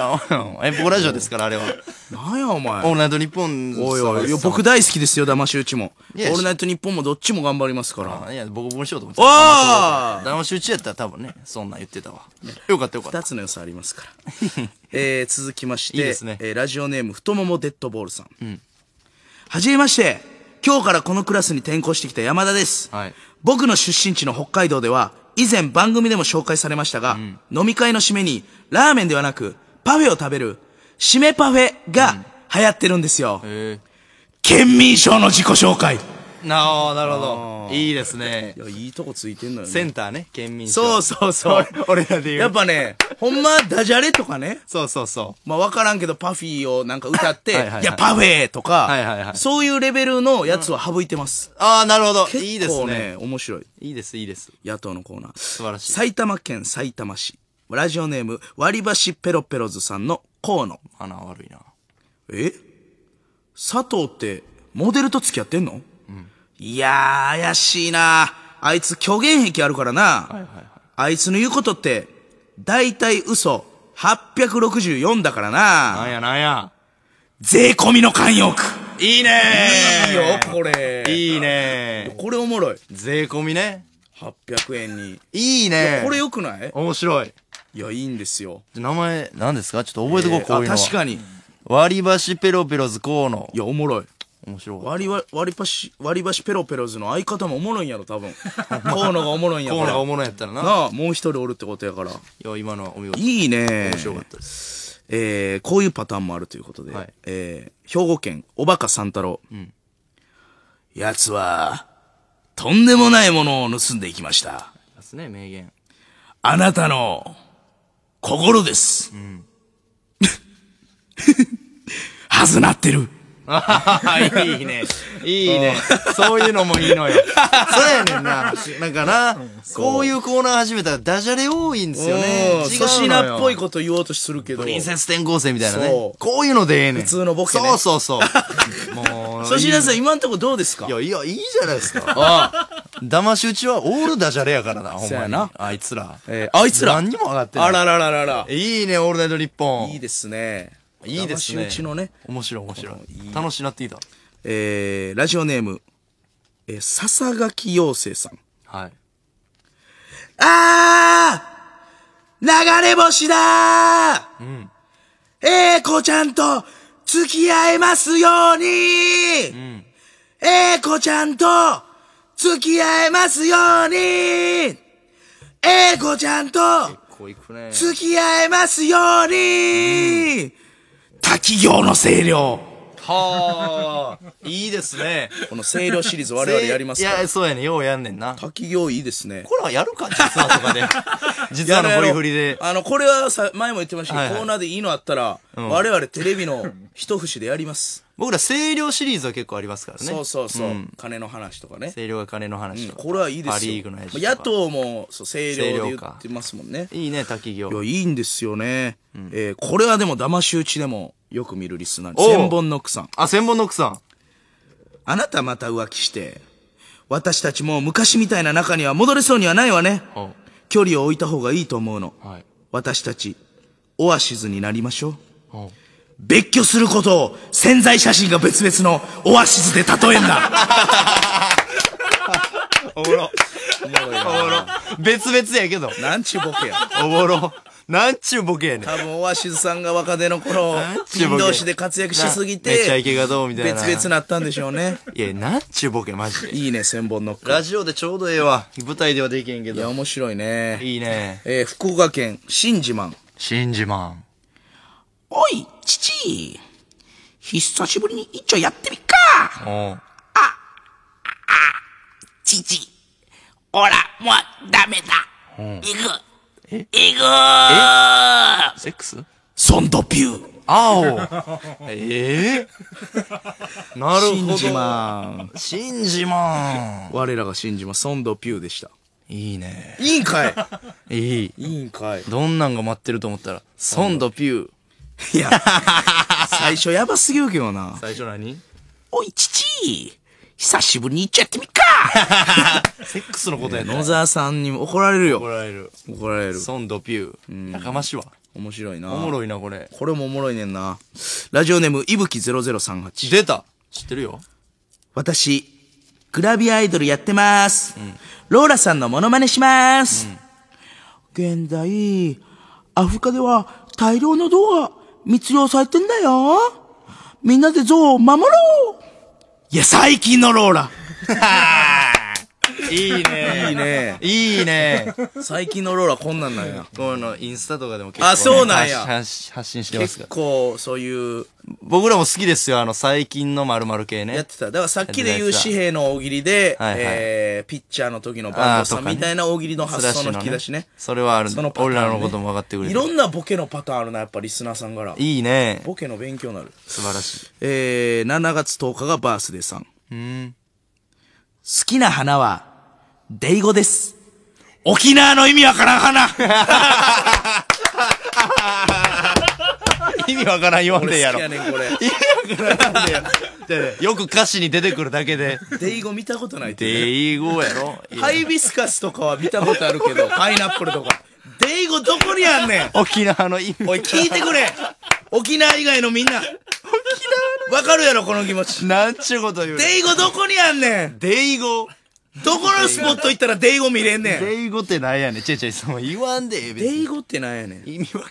ッポコラジオですから、あれは。なんや、お前。オールナイトニッポンおいおい。僕大好きですよ、騙し討ちも。オールナイトニッポンもどっちも頑張りますから。いや、ボコボコにしようと思ってす。おー騙し討ちやったら多分ね、そんな。な言ってたわ。よかったよかった。二つの良さありますから。えー、続きまして、いいですねえー、ラジオネーム、太ももデッドボールさん。うん。はじめまして。今日からこのクラスに転校してきた山田です。はい、僕の出身地の北海道では、以前番組でも紹介されましたが、うん、飲み会の締めに、ラーメンではなく、パフェを食べる、締めパフェが流行ってるんですよ。うん、県民賞の自己紹介。なあ、なるほど。いいですね。いや、いいとこついてんのよね。センターね、県民そうそうそう。俺らで言う。やっぱね、ほんま、ダジャレとかね。そうそうそう。まあ、わからんけど、パフィーをなんか歌って、はいはいはい、いや、パフェーとか、はいはいはい、そういうレベルのやつは省いてます。うん、ああ、なるほど。いいですね。面白い。いいです、いいです。野党のコーナー。素晴らしい。埼玉県埼玉市。ラジオネーム、割り箸ペロペロズさんの河野。穴悪いな。え佐藤って、モデルと付き合ってんのいやー、怪しいなあいつ虚言癖あるからな、はいはいはい、あいつの言うことって、大体嘘864だからななんやなんや。税込みの勘用いいねいいよ、これ。いいねこれおもろい。税込みね。800円に。いいねこれよくない面白い。いや、いいんですよ。名前、何ですかちょっと覚えてこう、えー、こういうの確かに。割り箸ペロペロズこうの。いや、おもろい。面白い。割り割、り箸、割り箸ペロペロズの相方もおもろいんやろ、多分。河野がおもろいんやコーナーがおもろいやったらな。なあ、もう一人おるってことやから。いや、今のはお見事。いいね面白かったです。えー、こういうパターンもあるということで、はいえー兵庫県、おばか三太郎。うん。奴は、とんでもないものを盗んでいきました。ですね、名言。あなたの心です。うん。はずなってる。いいね。いいね。そういうのもいいのよ。そうやねんな。なんかな、こういうコーナー始めたらダジャレ多いんですよね。粗品っぽいこと言おうとするけど。プリンセス転校生みたいなね。こういうのでええねん。普通のボケ、ね。そうそうそう。もう。粗品さん、今んとこどうですかいや、いや、いいじゃないですか。ああ。騙し討ちはオールダジャレやからな、ほんまやな。あいつら。えー、あいつら。何にも上がってない。あららららら。いいね、オールナイト日本。いいですね。いいですねしうちのね面白い面白い楽しなっていいだえー、ラジオネーム、えー、笹垣妖精さんはいあー流れ星だーうんえー、こちゃんと付き合えますようにうんえー、こちゃんと付き合えますようにえー、こちゃんと付き合えますように、他企業の声量。はあ、いいですね。この声量シリーズ我々やりますかいや、そうやね。ようやんねんな。他企業いいですね。これはやるか実はとかで。実 はのやリフリで。あの、これはさ、前も言ってましたけど、はいはいコーナーでいいのあったら、我々テレビの一節でやります。僕ら声量シリーズは結構ありますからね。そうそうそう。ん金の話とかね。声量が金の話とか。これはいいですよ。パリーグのやつ野党もそう声量で言ってますもんね。いいね、滝行。いや、いいんですよね。えーこれはでも、騙し討ちでもよく見るリスナー。おう千本ノックさん。あ、千本ノックさん。あなたまた浮気して、私たちもう昔みたいな中には戻れそうにはないわね。距離を置いた方がいいと思うの。はい私たち、オアシズになりましょう。お別居することを潜在写真が別々のオアシスで例えんな。おもろ。おもろ。別々やけど。なんちゅうボケや。おもろ。なんちゅうボケやねん。多分、オアシズさんが若手の頃、ピ同士で活躍しすぎて、めちゃイケがどうみたいな。別々なったんでしょうね。いや、なんちゅうボケ、マジで。いいね、千本の。ラジオでちょうどええわ。舞台ではできへんけど。いや、面白いね。いいね。えー、福岡県、新島。新島。おい、父久しぶりに一丁やってみっかあ、あ、父。ほら、もうダメだ。行く。行くーセックスソンドピュー。青。ええー、なるほど。信じまーん。シンジーん。我らがシンジーん。ソンドピューでした。いいね。いいんかい いい。いいんかい。どんなんが待ってると思ったら、ソンドピュー。いや、最初やばすぎるけどな。最初何おい、父久しぶりに行っちゃってみっか セックスのことやね。野沢さんにも怒られるよ。怒られる。怒られる。孫ド・ピュー。仲間しは。面白いな。おもろいな、これ。これもおもろいねんな。ラジオネーム、いぶき0038。出た知ってるよ。私、グラビアアイドルやってます。うん、ローラさんのモノマネします。うん、現在、アフカでは大量のドア密漁されてんだよ。みんなで象を守ろういや、最近のローラ。は いいね。いいね。いいね。最近のローラこんなんなんや。このインスタとかでも結構、ね、あ、そうなんや。発信してます結構、そういう。僕らも好きですよ、あの、最近の〇〇系ね。やってた。だからさっきで言う紙幣の大喜利で、はいはい、えー、ピッチャーの時のバンドさんみたいな大喜利の発想の引き出しね。ねそれはあるその、ね、俺らのことも分かってくれる。いろんなボケのパターンあるな、やっぱリスナーさんから。いいね。ボケの勉強になる。素晴らしい。えー、7月10日がバースデーさん。うん。好きな花は、デイゴです。沖縄の意味わからん花 意味わからん読んでやろ。意味わからんでやろ。よく歌詞に出てくるだけで。デイゴ見たことないって、ね。デイゴやろ。ハイビスカスとかは見たことあるけど、パイナップルとか。デイゴどこにあんねん沖縄の意味。おい、聞いてくれ沖縄以外のみんな。わかるやろ、この気持ち。なんちゅうこと言う。デイゴどこにあんねんデイゴ。どこのスポット行ったらデイゴ見れんねん。デイゴってなんやねん。ちぇちぇ、その言わんでええべ。デイゴってなんやねん。意味わか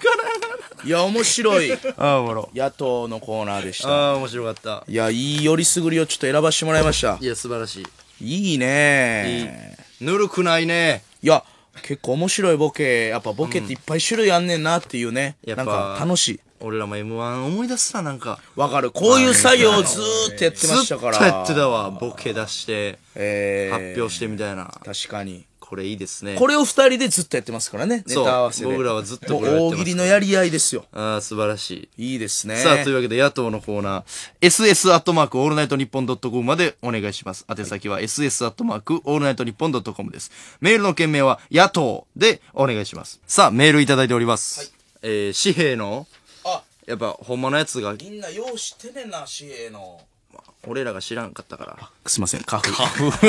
らん。いや、面白いああ、おもろ。野党のコーナーでした。ああ、面白かった。いや、いいよりすぐりをちょっと選ばしてもらいましたい。や、素晴らしい。いいねいい。ぬるくないね。いや、結構面白いボケやっぱボケっていっぱい種類あんねんなっていうね、うん、なんか楽しい俺らも m 1思い出すさ、なんかわかるこういう作業ずーっとやってましたからずっとやってたわボケ出して、えー、発表してみたいな確かにこれいいですね。これを二人でずっとやってますからね。ネタ合わせで。僕らはずっとこれやってます。大喜利のやり合いですよ。ああ、素晴らしい。いいですね。さあ、というわけで野党のコーナー、ss アットマークオールナイトニッポンドットコムまでお願いします。宛先は ss アットマークオールナイトニッポンドットコムです。メールの件名は野党でお願いします。さあ、メールいただいております。はい、えー、紙幣の、あやっぱ、本物のやつが。みんなよう知ってねんな、紙幣の。俺らが知らんかったから。すいません、花粉。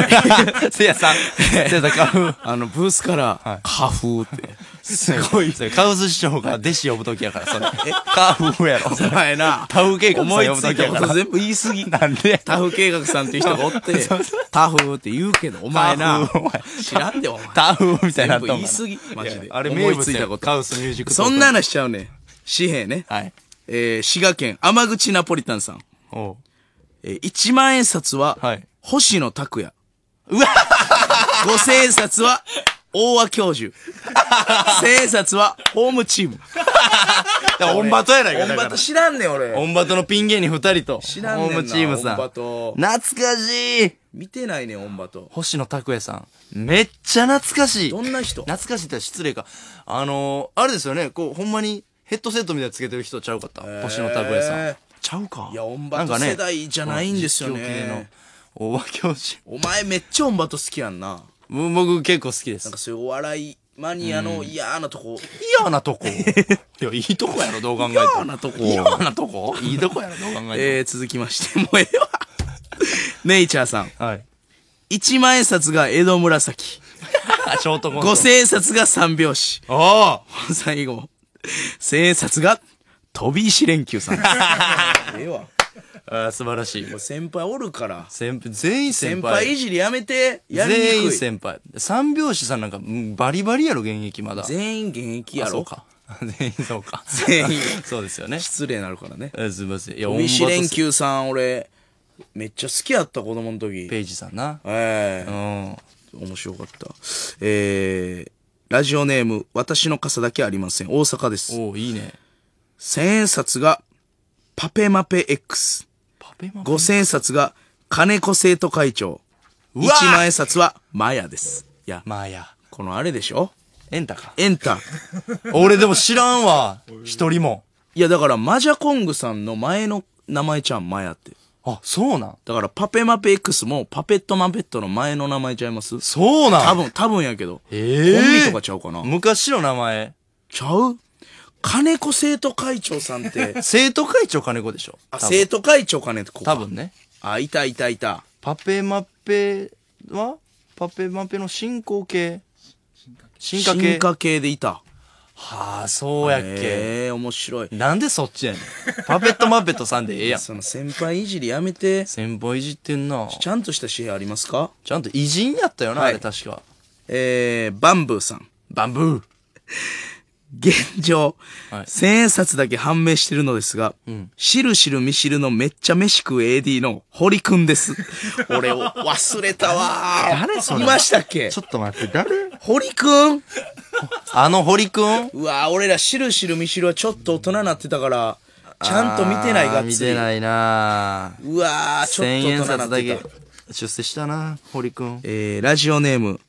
せいやさん。せいやさん、花粉。あの、ブースから、花粉って。すごい。カウス師匠が弟子呼ぶときやから、それ。花粉やろ。お前な。タフ計画さん呼ぶときやから。全部言い過ぎ。なんでタフ計画さんっていう人がおって、タフって言うけど、お前な。知らんで、お前。タフみたいな。言い過ぎ。マジで。あれ名物やこと。カウスミュージックそんな話しちゃうね。紙幣ね。はい。えー、滋賀県、天口ナポリタンさん。おう。えー、1万円札は、はい、星野拓也。うわ五千円札は、大和教授。千円札は、ホームチーム。オンバトやないか。オンバト知らんねん、俺。オンバトのピン芸人二人と。知らんねんホームチームさん。懐かしい。見てないねん、オンバト。星野拓也さん。めっちゃ懐かしい。どんな人懐かしいって失礼か。あのー、あれですよね、こう、ほんまにヘッドセットみたいなつけてる人ちゃうかった。星野拓也さん。ちゃうかいやオンバト世代じゃないんですよねねお化け教お前めっちゃオンバト好きやんな僕結構好きですなんかそういうお笑いマニアの嫌なとこ。嫌なとこ いや、いいとこやろ、どう考えても。嫌なとこ。嫌なとこいいとこやろ、どう考えても。えー、続きまして、もうええわ。ネイチャーさん。はい。一万円札が江戸紫。ショートコント。五千円札が三拍子。おあ最後。千円札が飛び石連休さん ええわ。あー素晴らしいも。う先輩おるから。先輩、全員先先輩い。じりやめて。やりにくい全員先輩。三拍子さんなんか、バリバリやろ、現役まだ。全員現役やろ。そうか。全員そうか。全員 そうですよね。失礼なるからね。すみません。いや、飛び石連休さん、俺、めっちゃ好きやった、子供の時。ペイジさんな。ええうん。面白かった。えー、ラジオネーム、私の傘だけありません。大阪です。おおいいね。千円札がパペマペ X。五千円札が金子生徒会長。一万円札はマヤです。いや、マヤ。このあれでしょエンタか。エンタ。俺でも知らんわ。一人も。いや、だからマジャコングさんの前の名前ちゃん、マヤって。あ、そうなんだからパペマペ X もパペットマペットの前の名前ちゃいますそうなん多分、多分やけど。ええー。コンビとかちゃうかな昔の名前。ちゃう金子生徒会長さんって生徒会長金子でしょ。あ、生徒会長金子か。多分ね。あ、いたいたいた。パペマペはパペマペの進行形。進化系。進化系でいた。はあ、そうやっけ。ええー、面白い。なんでそっちやねん。パペットマペットさんでええやん。その先輩いじりやめて。先輩いじってんな。ちゃんとした紙幣ありますかちゃんと偉人やったよな、はい、あれ確か。えー、バンブーさん。バンブー。現状、はい、千円札だけ判明してるのですが、うん、しるしる見知るのめっちゃ飯食う AD の堀くんです。俺を忘れたわ誰それいましたっけちょっと待って、誰堀くんあの堀くんうわ俺らしるしる見知るはちょっと大人になってたから、ちゃんと見てないがっつり。見てないなうわちょっと大人になってた。千円札だけ出世したな堀くん。えー、ラジオネーム、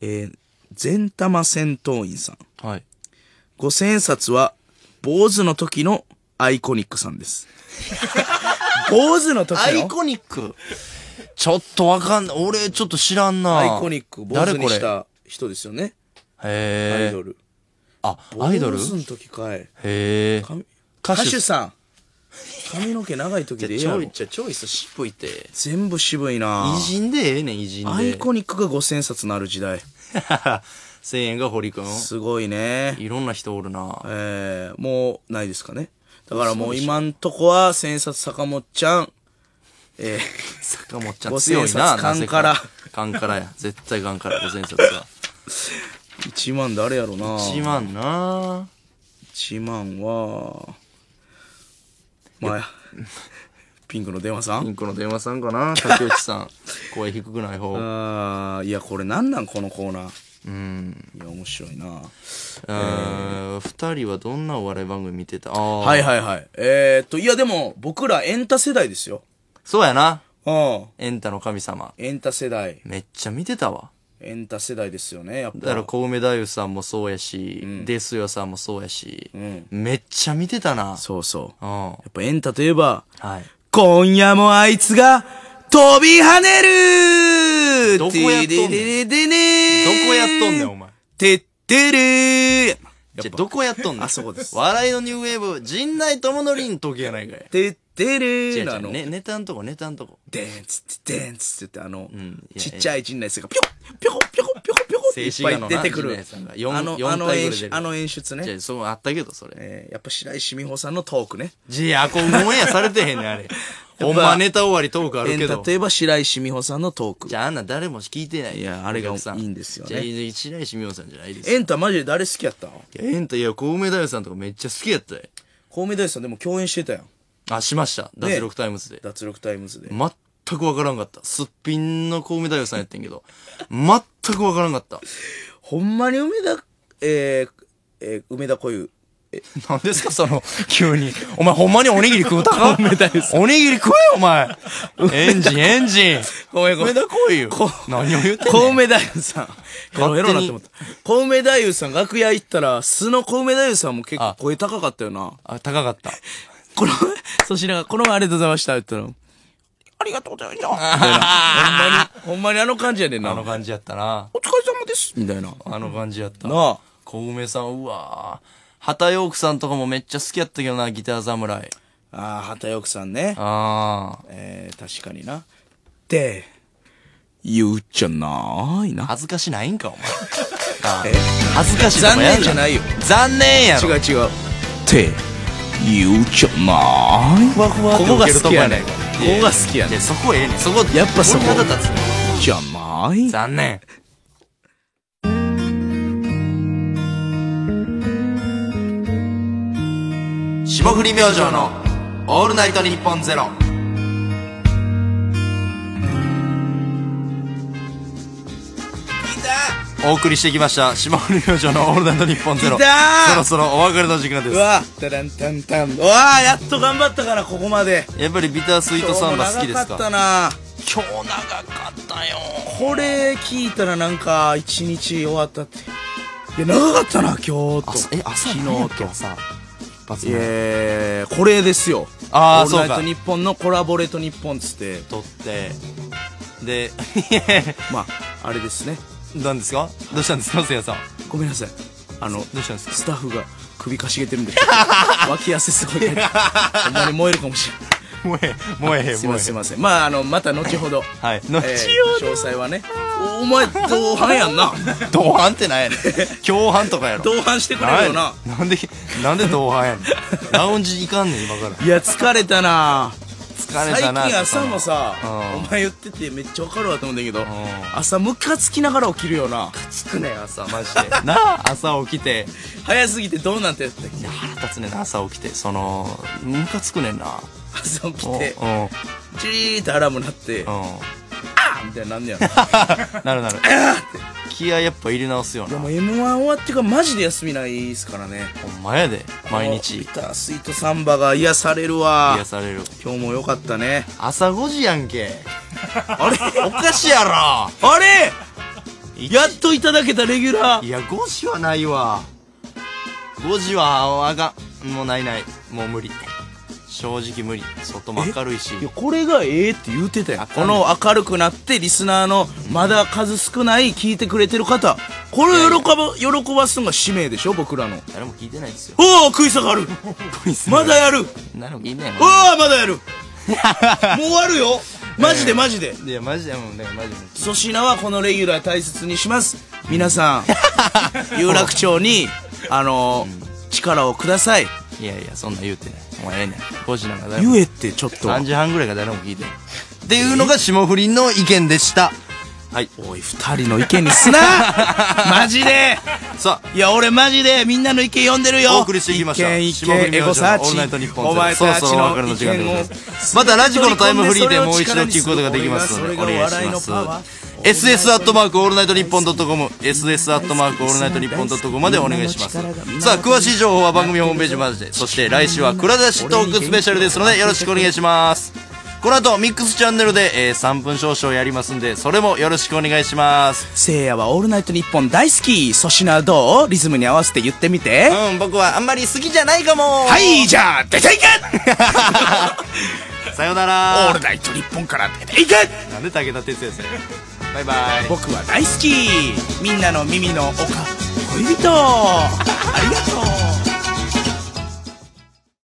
えー、善玉戦闘員さん。はい。五千円札は、坊主の時のアイコニックさんです。坊主の時のアイコニック。ちょっとわかんない。俺、ちょっと知らんな。アイコニック、坊主にした人ですよね。へれ。アイドル。あ、アイドル坊主の時かい。へえ。髪歌手さん。髪の毛長い時でええちやょいろ。ちょ、チョイス渋いって。全部渋いな偉人でええねん、偉人で。アイコニックが五千円札のある時代。ははは。1000円が堀くん。すごいね。いろんな人おるな。えー、もうないですかね。だからもう今んとこは、千札坂本ちゃん、えー、坂本ちゃん強いな、カンカラ。カンカラや。絶対カンカラ、千0 0 0冊は。1万誰やろな。1万な。1万は、まあ、ピンクの電話さんピンクの電話さんかな竹内さん。声低くない方。ああ、いや、これなんなんこのコーナー。うんいや面白いなあ、え二人はどんなお笑い番組見てたあはいはいはいえー、っといやでも僕らエンタ世代ですよそうやなうんエンタの神様エンタ世代めっちゃ見てたわエンタ世代ですよねやっぱだから小梅太夫さんもそうやし、うん、ですよさんもそうやし、うん、めっちゃ見てたなそうそう、うん、やっぱエンタといえば、はい、今夜もあいつが飛び跳ねるどこやっとんねん。どこやっとんねん、お前。てってれー。じゃ、どこやっとんねん。あ、そうです。笑いのニューウェーブ、陣内智則の時やないかい。てってれーなの。ね、ネタんとこ、ネタんとこ。でんつって、でんつってって、あの、ちっちゃい陣内さんが、ぴょっぴょっぴょぴょぴょっていっぱい出てくる。あの、あの演出、あの演出ね。じゃ、そう、あったけど、それ。えやっぱ白石美穂さんのトークね。じゃ、あ、こう、もんやされてへんねん、あれ。お前ネタ終わりトークあるけど。例えば白石美穂さんのトーク。じゃあ、あんな誰も聞いてない。いや、あれがいいんですよね。じゃあ、白石美穂さんじゃないですエンタマジで誰好きやったんいや、エンタ、いや、小梅太夫さんとかめっちゃ好きやったよ。小梅太夫さんでも共演してたやん。あ、しました。脱力タイムズで。脱力タイムズで。全くわからんかった。すっぴんの小梅太夫さんやってんけど、全くわからんかった。ほんまに梅田、えー、えー、梅田小湯。何ですか その、急に。お前ほんまにおにぎり食うたか めたです。おにぎり食えお前 エンジン、エンジンごめんごめん。来いよ。何を言ってんね小梅太夫さん。ペロペロなって思った。小梅太夫さん楽屋行ったら、素の小梅太夫さんも結構声高かったよな。あ、高かった。この、しなが、この前ありがとうございました言ったら、ありがとうございました。ほんまに、ほんまにあの感じやねんな。あの感じやったな。お疲れ様ですみたいな。あの感じやった。なあ。小梅さん、うわぁ。畑陽子さんとかもめっちゃ好きやったけどな、ギター侍。ああ、畑陽子さんね。ああ。えー、確かにな。って、言うちゃないな。恥ずかしないんか、お前。え恥ずかしいん残念じゃないよ。残念や違う違う。って、言うちゃないふわふわここが好きやねん。ここが好きやねん。で、そこええねん。そこ、やっぱそこ方じゃない残念。霜降り明星のオールナイトニッポンゼロお送りしてきました霜降り明星のオールナイトニッポンゼロそろそろお別れの時間でうすわタランタンタンうわやっと頑張ったからここまでやっぱりビタースイートサンバ好きです今日長かったな今日長かったよこれ聞いたらなんか一日終わったっていや長かったな今日とあえ朝昨日と朝発なえこれですよああそうか「オールナイトニッポン」のコラボレート日本っつって撮ってで まああれですねなんですかどうしたんですかせいやさんごめんなさいあのどうしたんですかスタッフが首かしげてるんで 脇汗すごいかいてほんまり燃えるかもしれないもえもえすいませんすいませんまああのまた後ほどはい後ほど、詳細はねお前同伴やんな同伴ってなんやねん 共犯とかやろ同伴してくれるよななんでなんで同伴やんラウンジ行かんねん今からいや疲れたな疲れたな最近朝もさ、お前言っててめっちゃ分かるわと思うんだけど、朝ムカつきながら起きるよなムカつくね朝マジで な朝起きて早すぎてどうなんてやったっけ腹立つねん朝起きてそのムカつくねんな朝起きてチリーってアラーム鳴ってああみたいになんねやろ なるなる あって気合やっぱ入れ直すよなでも m 1終わってからマジで休みないっすからねほんまやで毎日ビタースイートサンバが癒されるわ癒される今日もよかったね朝5時やんけ あれおかしいやろあれやっといただけたレギュラーいや5時はないわ5時はあがんもうないないもう無理正直無理外も明るいしいやこれがええって言うてたやんこの明るくなってリスナーのまだ数少ない聞いてくれてる方これを喜ば喜ばすのが使命でしょ僕らの誰も聞いてないですよおお食い下がるまだやる誰も聞いてないおおまだやる もう終わるよマジでマジで、いやマジでもうねマジで粗品はこのレギュラー大切にします皆さん 有楽町にあのー、力をくださいいやいやそんな言うてないお前ええねん5時なんかだいぶ言えってちょっと3時半ぐらいから誰も聞いてっていうのが霜降りの意見でしたはい。おい、二人の意見にすな マジでさあ。いや、俺マジでみんなの意見読んでるよ。お送りしていきました。意見、意見、エゴサーチ。オールナイトニッポンお前たちの意見を。またラジコのタイムフリーでもう一度聞くことができますので、お願いします。ss アットマークオールナイトニッポンドットコム ss アットマークオールナイトニッポンドットコムまでお願いしますさあ詳しい情報は番組ホームページまでそして来週は蔵出しトークスペシャルですのでよろしくお願いしますこの後、ミックスチャンネルで、えー、3分少々やりますんで、それもよろしくお願いします。せいやはオールナイトニッポン大好き。粗品はどうリズムに合わせて言ってみて。うん、僕はあんまり好きじゃないかも。はい、じゃあ、出ていけ さよなら。オールナイトニッポンから出ていけなんで武田鉄矢さん。バイバイ。僕は大好き。みんなの耳の丘、恋人。ありがとう。